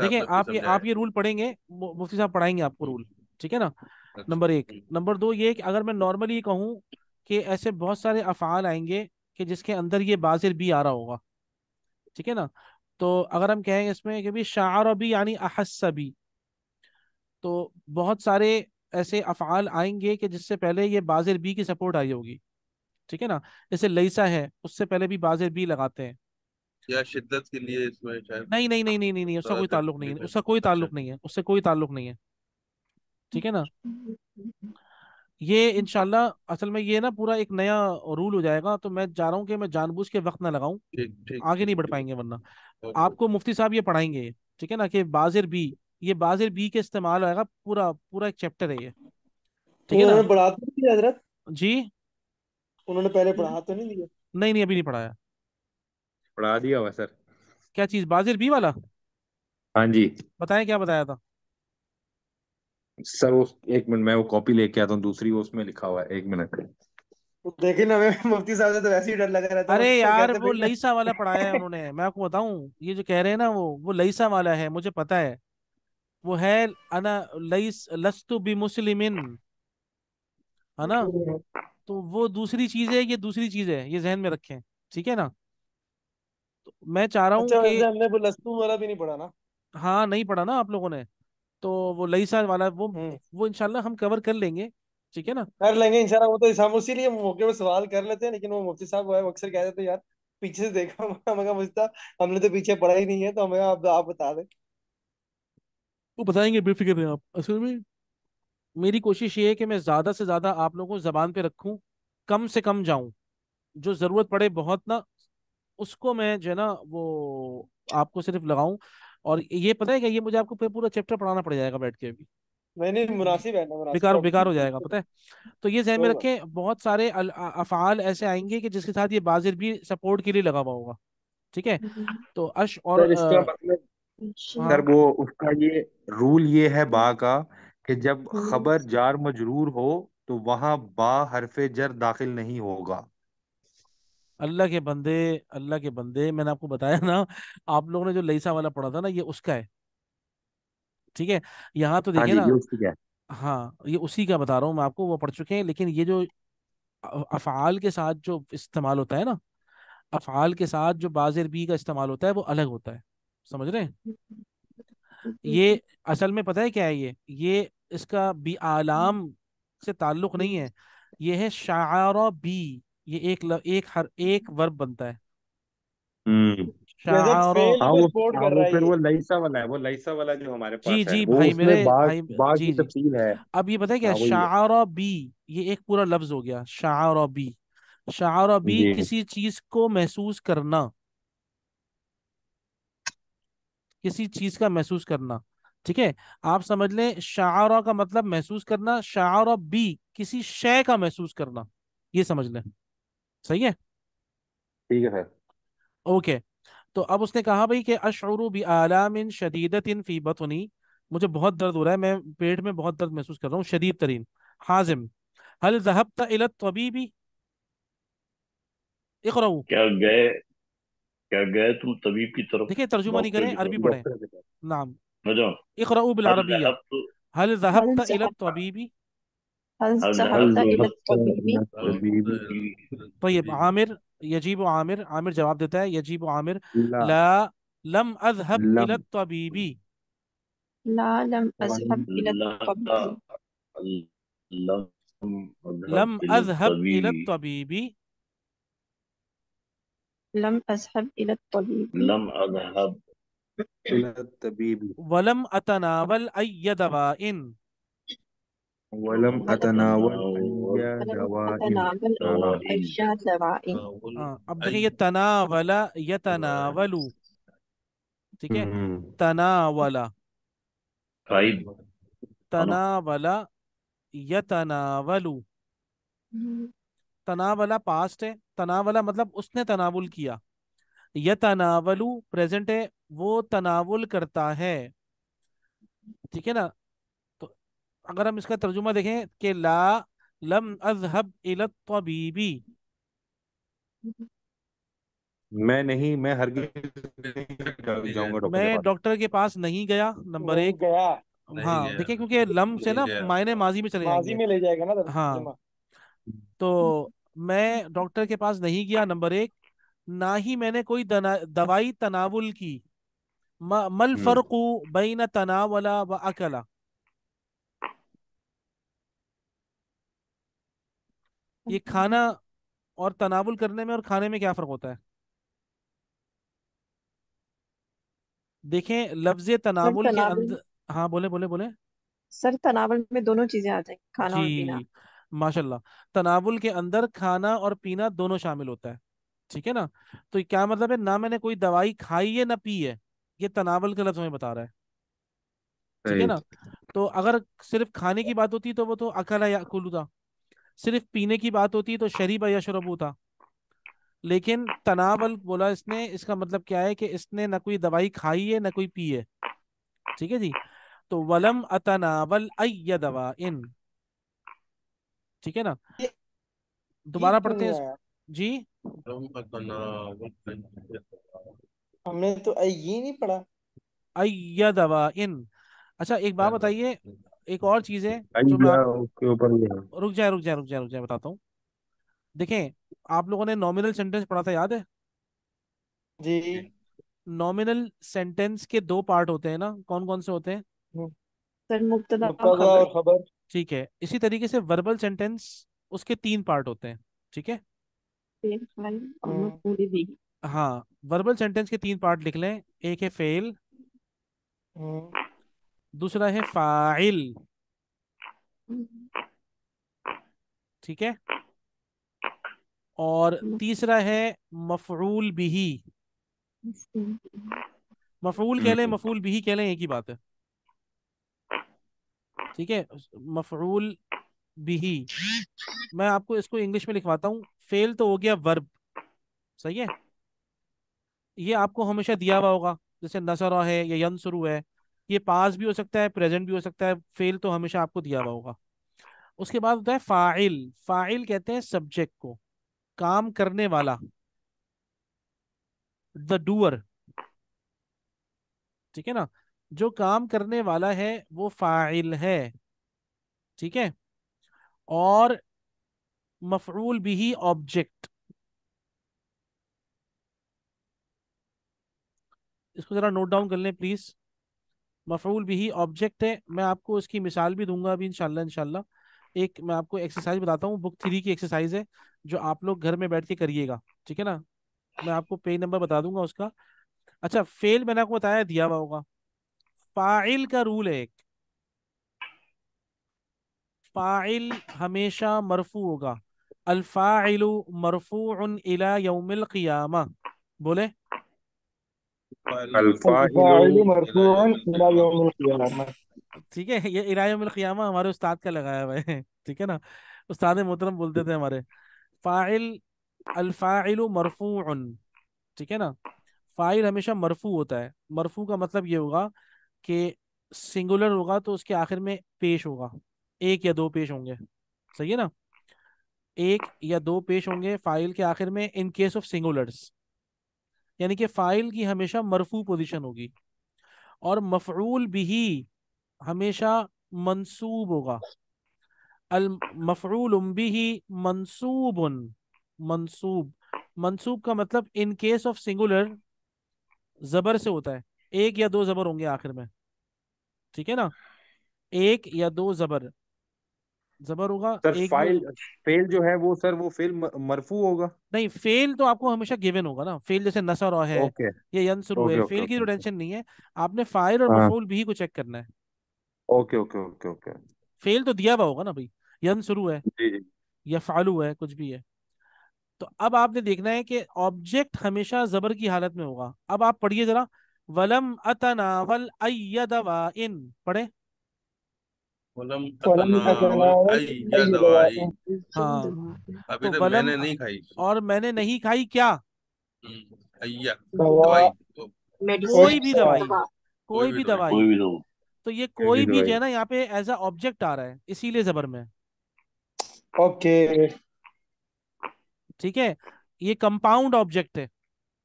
देखिए आप ये आप ये रूल पढ़ेंगे मुफ्ती साहब पढ़ाएंगे आपको रूल ठीक है ना नंबर अच्छा। एक नंबर हम्म। दो ये कि अगर मैं नॉर्मली कहूँ कि ऐसे बहुत सारे अफाल आएंगे कि जिसके अंदर ये बाजिर भी आ रहा होगा ठीक है ना तो अगर हम कहेंगे इसमें कि भी शार भी यानी अहस भी तो बहुत सारे ऐसे अफाल आएंगे कि जिससे पहले ये बाजिर बी की सपोर्ट आई होगी ठीक है ना जैसे लईसा है उससे पहले भी बाजे बी लगाते हैं या शिद्दत के लिए इसमें नहीं नहीं नहीं नहीं नहीं नहीं उसका कोई ताल्लुक नहीं है उसका कोई ताल्लुक अच्छा। नहीं है उससे कोई ताल्लुक नहीं है ठीक है ना ये इनशाला असल में ये ना पूरा एक नया रूल हो जाएगा तो मैं जा रहा हूँ कि मैं जानबूझ के वक्त ना लगाऊं आगे नहीं बढ़ पाएंगे वरना आपको मुफ्ती साहब ये पढ़ाएंगे ठीक है ना कि बाजिर बी ये बाजिर बी के इस्तेमाल होगा पूरा पूरा एक चैप्टर है ये ठीक है ना जी उन्होंने पहले हम्म। पढ़ा तो नहीं दिया नहीं नहीं अभी नहीं पढ़ाया पढ़ा दिया हुआ सर क्या चीज बाजिर बी वाला हाँ जी बताएं क्या बताया था सर उस एक मिनट मैं वो कॉपी लेके आता हूँ दूसरी वो उसमें लिखा हुआ है एक मिनट लेकिन ना मुफ्ती साहब से तो वैसे ही डर लग रहा था अरे यार वो लईसा वाला पढ़ाया है उन्होंने मैं आपको बताऊं ये जो कह रहे हैं ना वो वो लईसा वाला है मुझे पता है वो है अना लईस लस्तु बि मुस्लिमिन है ना तो वो दूसरी चीज है ये दूसरी चीज है ये जहन में रखें ठीक है ना तो मैं चाह रहा हूँ अच्छा कि अच्छा, हमने वो लस्तूम वाला भी नहीं पढ़ा ना हाँ नहीं पढ़ा ना आप लोगों ने तो वो लई लईसा वाला वो हम्म। वो इनशाला हम कवर कर लेंगे ठीक है ना कर लेंगे इनशाला वो तो हम उसी लिए मौके पर सवाल कर लेते हैं लेकिन वो मुफ्ती साहब वो अक्सर कहते थे यार पीछे से देखा <laughs> मुझता हमने तो पीछे पढ़ा ही नहीं है तो हमें आप, बता दें वो तो बताएंगे बेफिक्र आप असल में मेरी कोशिश ये है कि मैं ज़्यादा से ज़्यादा आप लोगों को ज़बान पे रखूं कम से कम जाऊं जो ज़रूरत पड़े बहुत ना उसको मैं जो है ना वो आपको सिर्फ लगाऊं और ये पता है क्या ये मुझे आपको पूरा चैप्टर पढ़ाना पड़ जाएगा बैठ के अभी नहीं मुनासिब है ना बेकार बेकार हो जाएगा पता है तो ये जहन में रखें बहुत सारे अफाल ऐसे आएंगे कि जिसके साथ ये बाजिर भी सपोर्ट के लिए लगा हुआ होगा ठीक है तो अश और सर इसका मतलब हाँ। सर वो उसका ये रूल ये है बा का कि जब हम्म। खबर जार मजरूर हो तो वहां बा हरफे जर दाखिल नहीं होगा अल्लाह के बंदे अल्लाह के बंदे मैंने आपको बताया ना आप लोगों ने जो लईसा वाला पढ़ा था ना ये उसका है ठीक है यहाँ तो हाँ देखिए ना हाँ ये उसी का बता रहा हूँ मैं आपको वो पढ़ चुके हैं लेकिन ये जो अफ़ाल के साथ जो इस्तेमाल होता है ना अफ़ाल के साथ जो बाजिर बी का इस्तेमाल होता है वो अलग होता है समझ रहे हैं हम्म। ये असल में पता है क्या है ये ये इसका बी आलाम से ताल्लुक नहीं है ये है शायर बी ये एक लग, एक हर एक वर्ब बनता है अब ये बताया क्या हाँ, शारा बी ये एक पूरा लफ्ज हो गया शायर बी शायर बी किसी चीज को महसूस करना किसी चीज का महसूस करना ठीक है आप समझ लें शारा का मतलब महसूस करना शारा बी किसी शय का महसूस करना ये समझ लें सही है ठीक है ओके तो अब उसने कहा भाई कि अशरू बी आलाम इन शदीदत इन फीबत मुझे बहुत दर्द हो रहा है मैं पेट में बहुत दर्द महसूस कर रहा हूँ शदीद तरीन हाजिम हल जहब तलत तबीबी क्या गए क्या गए तुम तबीब की तरफ देखिए तर्जुमा नहीं करें अरबी पढ़े नाम مدام اقرأوا بالعربية هل ذهبت إلى الطبيب؟ هل ذهبت إلى الطبيب؟ طيب عامر يجيب عامر عامر جواب دتا يجيب عامر لا, لا لم أذهب لم. إلى الطبيب لا لم أذهب إلى الطبيب لم لم أذهب إلى الطبيب لم أذهب إلى الطبيب لم أذهب वलम अतनावल अय अब देखिए ये तनावला ये ठीक है तनावला तनावला ये तनावलू तनावला पास्ट है तनावला मतलब उसने तनावुल किया तनावलु प्रेजेंट है वो तनावल करता है ठीक है ना तो अगर हम इसका तर्जुमा देखें कि ला लम अजहब इलतबीबी मैं नहीं मैं हर मैं डॉक्टर के पास नहीं गया नंबर एक गया हाँ देखिए क्योंकि लम से ना मायने माजी में चले माजी में ले जाएगा ना हाँ तो मैं डॉक्टर के पास नहीं गया नंबर एक ना ही मैंने कोई दवाई तनावुल की मल हम्म। फर्कु बैन तनावला व अकला ये खाना और तनावुल करने में और खाने में क्या फर्क होता है देखें लफ्ज तनावुल के अंदर हाँ बोले बोले बोले सर तनावल में दोनों चीजें आ हैं खाना और पीना माशाल्लाह तनावुल के अंदर खाना और पीना दोनों शामिल होता है ठीक है ना तो क्या मतलब है ना मैंने कोई दवाई खाई है ना पी है ये तनावल का लफ्ज हमें बता रहा है ठीक है ना तो अगर सिर्फ खाने की बात होती तो वो तो अकला या कुलू था सिर्फ पीने की बात होती तो शरीब या शरबू था लेकिन तनावल बोला इसने इसका मतलब क्या है कि इसने ना कोई दवाई खाई है ना कोई पी है ठीक है जी तो वलम अतनावल अय दवा इन ठीक है ना दोबारा पढ़ते हैं जी हमने तो ये नहीं पढ़ा दवा इन अच्छा एक बात बताइए एक और चीज है जो मैं उसके रुक जाए रुक जाए रुक जाए रुक जाए बताता हूँ देखें आप लोगों ने नॉमिनल सेंटेंस पढ़ा था याद है जी नॉमिनल सेंटेंस के दो पार्ट होते हैं ना कौन कौन से होते हैं हम्म। खबर ठीक है इसी तरीके से वर्बल सेंटेंस उसके तीन पार्ट होते हैं ठीक है फेल फ्लाई और नॉट हम्म। फुली हाँ वर्बल सेंटेंस के तीन पार्ट लिख लें एक है फेल हम्म। दूसरा है फाइल ठीक है और हम्म। तीसरा है मफरूल बिही मफरूल कह लें मफरूल बिही कह लें एक ही बात है ठीक है मफरूल बिही मैं आपको इसको इंग्लिश में लिखवाता हूँ फेल तो हो गया वर्ब सही है ये आपको हमेशा दिया हुआ होगा जैसे नसरा है या शुरू है ये पास भी हो सकता है प्रेजेंट भी हो सकता है फेल तो हमेशा आपको दिया हुआ होगा उसके बाद होता है फाइल फाइल कहते हैं सब्जेक्ट को काम करने वाला द डूअर ठीक है ना जो काम करने वाला है वो फाइल है ठीक है और मफरूल भी ही ऑब्जेक्ट इसको ज़रा नोट डाउन कर लें प्लीज़ मफरूल भी ही ऑब्जेक्ट है मैं आपको इसकी मिसाल भी दूंगा अभी इनशाला इनशाला एक मैं आपको एक्सरसाइज बताता हूँ बुक थ्री की एक्सरसाइज है जो आप लोग घर में बैठ के करिएगा ठीक है ना मैं आपको पेज नंबर बता दूंगा उसका अच्छा फेल मैंने आपको बताया दिया हुआ होगा फाइल का रूल है एक फ़ाइल हमेशा मरफू होगा अलफ़ाइलु मरफू इला बोले ठीक है ये इलायमिल हमारे उस्ताद का लगाया हुआ है ठीक है ना उस्ताद मोहतरम बोलते थे हमारे फ़ाइल अलफ़ाइलु मरफू ठीक है ना फ़ाइल हमेशा मरफू होता है मरफू का मतलब ये होगा कि सिंगुलर होगा तो उसके आखिर में पेश होगा एक या दो पेश होंगे सही है ना एक या दो पेश होंगे फाइल के आखिर में इन केस ऑफ सिंगुलर्स यानी कि फाइल की हमेशा मरफू पोजीशन होगी और मफरूल भी हमेशा मंसूब होगा अल मफरूल भी मनसूब मनसूब मनसूब का मतलब इन केस ऑफ सिंगुलर जबर से होता है एक या दो जबर होंगे आखिर में ठीक है ना एक या दो जबर जबर होगा सर एक फाइल फेल जो है वो सर वो फेल मरफू होगा नहीं फेल तो आपको हमेशा गिवन होगा ना फेल जैसे नसर है ओके, ये यन शुरू है फेल की तो टेंशन नहीं है आपने फाइल और हाँ, मफूल भी को चेक करना है ओके ओके ओके ओके फेल तो दिया हुआ होगा ना भाई यन शुरू है या फालू है कुछ भी है तो अब आपने देखना है कि ऑब्जेक्ट हमेशा जबर की हालत में होगा अब आप पढ़िए जरा वलम अतना वल अयदवा इन पढ़े वलम तो दवाई हाँ अभी तक तो तो मैंने नहीं खाई और मैंने नहीं खाई क्या दवाई कोई भी दवाई कोई भी दवाई तो ये कोई भी जो है ना यहाँ पे एज अ ऑब्जेक्ट आ रहा है इसीलिए जबर में ओके ठीक है ये कंपाउंड ऑब्जेक्ट है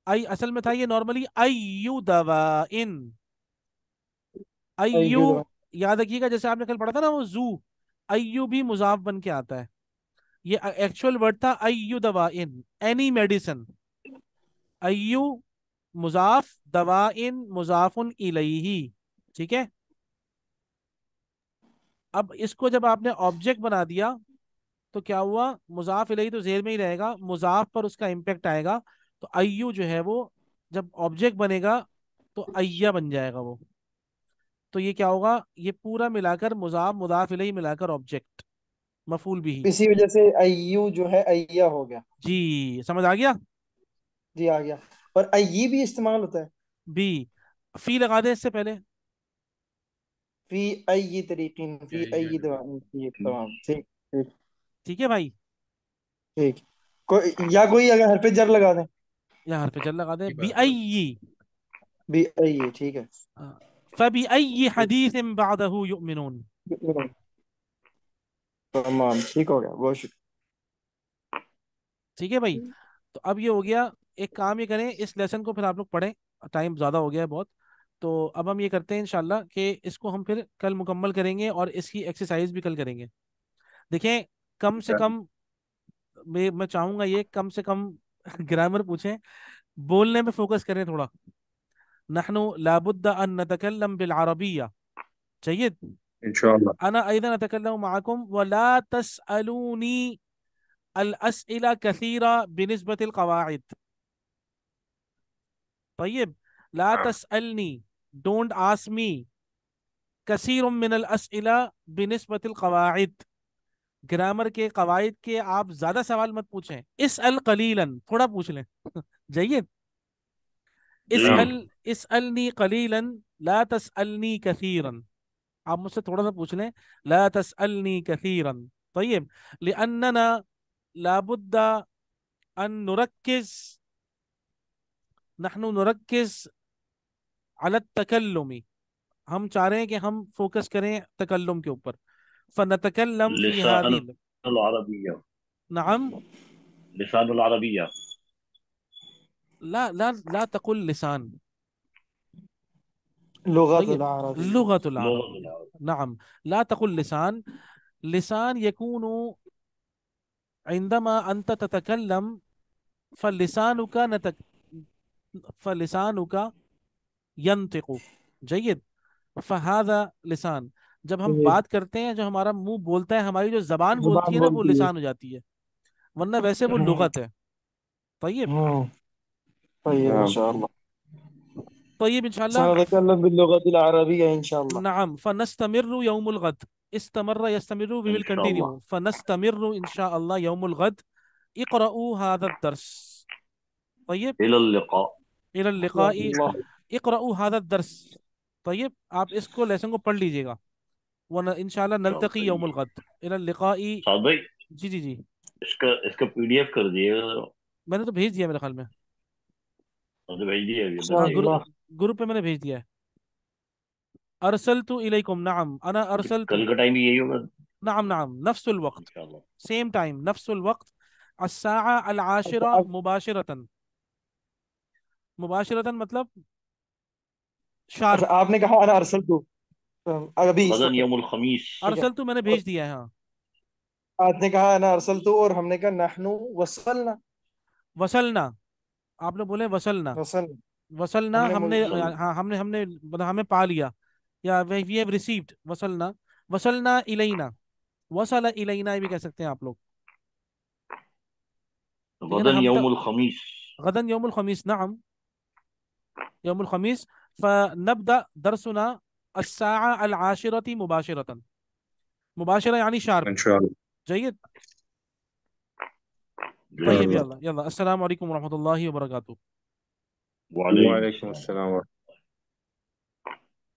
आई असल में था ये नॉर्मली आई यू दवा इन आई यू याद रखिएगा जैसे आपने कल पढ़ा था ना वो जू अयू भी मुजाफ बन के आता है ये एक्चुअल वर्ड था अयू दवा इन एनी मेडिसिन अयू मुजाफ दवा इन मुजाफुन इलाही ठीक है अब इसको जब आपने ऑब्जेक्ट बना दिया तो क्या हुआ मुजाफ इलाही तो जेर में ही रहेगा मुजाफ पर उसका इम्पेक्ट आएगा तो अयू जो है वो जब ऑब्जेक्ट बनेगा तो अय्या बन जाएगा वो तो ये क्या होगा ये पूरा मिलाकर मुजाब मुदाफिल मिलाकर ऑब्जेक्ट मफूल भी इसी वजह से अयू जो है अय्या हो गया जी समझ आ गया जी आ गया और अयी भी इस्तेमाल होता है बी फी लगा दे इससे पहले फी अयी तरीकिन फी अयी तमाम ठीक ठीक है भाई ठीक कोई या कोई अगर हर पे जर लगा दे या हर पे जर लगा दे बी अयी बी अयी ठीक है हाँ। فبأي <laughs> حديث بعده يؤمنون تمام ठीक हो गया बहुत शुक्रिया ठीक है भाई तो अब ये हो गया एक काम ये करें इस लेसन को फिर आप लोग पढ़ें टाइम ज़्यादा हो गया है बहुत तो अब हम ये करते हैं इंशाल्लाह कि इसको हम फिर कल मुकम्मल करेंगे और इसकी एक्सरसाइज भी कल करेंगे देखें कम से कम मैं मैं चाहूँगा ये कम से कम ग्रामर पूछें बोलने में फोकस करें थोड़ा نحن لابد أن نتكلم بالعربية جيد إن شاء الله أنا أيضا أتكلم معكم ولا تسألوني الأسئلة كثيرة بالنسبة للقواعد طيب لا نعم. تسألني don't ask me كثير من الأسئلة بالنسبة للقواعد ग्रामर के कवायद के आप ज्यादा सवाल मत पूछें इस अल कलीलन थोड़ा पूछ लें نعم. اسأل اسألني قليلا لا تسألني كثيرا आप मुझसे تھوڑا سا پوچھ لیں لا تسألني كثيرا طيب لأننا لابد أن نركز نحن نركز على التكلم هم چاہ رہے ہیں کہ ہم فوکس کریں تکلم کے اوپر فنتكلم في هذه اللسان العربية نعم لسان العربية لا لا لا تقل لسان لغة طيب، العربية العرب لغة العرب نعم لا تقل لسان لسان يكون عندما أنت تتكلم فلسانك نتك... فلسانك ينطق جيد فهذا لسان جب ہم بات کرتے ہیں جو ہمارا मुंह بولتا ہے ہماری جو زبان بولتی ہے ना वो लिसान हो जाती है वरना वैसे वो लुगत है तयब طيب إن نعم شاء الله طيب إن شاء الله سنتكلم باللغة العربية إن شاء الله نعم فنستمر يوم الغد استمر يستمر في إن شاء فنستمر إن شاء الله يوم الغد اقرأوا هذا الدرس طيب إلى اللقاء إلى اللقاء الله اقرأوا هذا الدرس طيب आप इसको लेसन को पढ़ लीजिएगा يوم الغد الى اللقاء अल جی جی लिकाई साहब भाई जी जी जी इसका इसका पीडीएफ कर میں نے تو بھیج دیا میرے خیال میں तो हाँ, ग्रुप ग्रुप पे मैंने भेज दिया है अरसल तो इलेकुम नाम अना तो अरसल कल का टाइम यही होगा नाम नाम नफ्स वक्त सेम टाइम नफ्स वक्त अस्साआ अल आशिरा मुबाशिरतन मुबाशिरतन मतलब शार्प अच्छा, आपने कहा अना अरसल तो अभी गदन यौमुल खमीस अरसल तो मैंने भेज दिया है हाँ आपने कहा अना अरसल तो और हमने कहा नहनु वसलना वसलना आप लोग बोले वसलना वसल वसलना हमने हाँ हमने हमने मतलब हमें पा लिया या वी हैव रिसीव्ड वसलना वसलना इलेना वसल इलेना भी कह सकते हैं आप लोग गदन तो- यौमुल खमीस गदन यौमुल खमीस नाम यौमुल खमीस फनबदा दरसुना الساعة العاشرة مباشرة مباشرة يعني شارب إن شاء الله جيد طيب يلا يلا السلام عليكم ورحمة الله وبركاته وعليكم, السلام ورحمة الله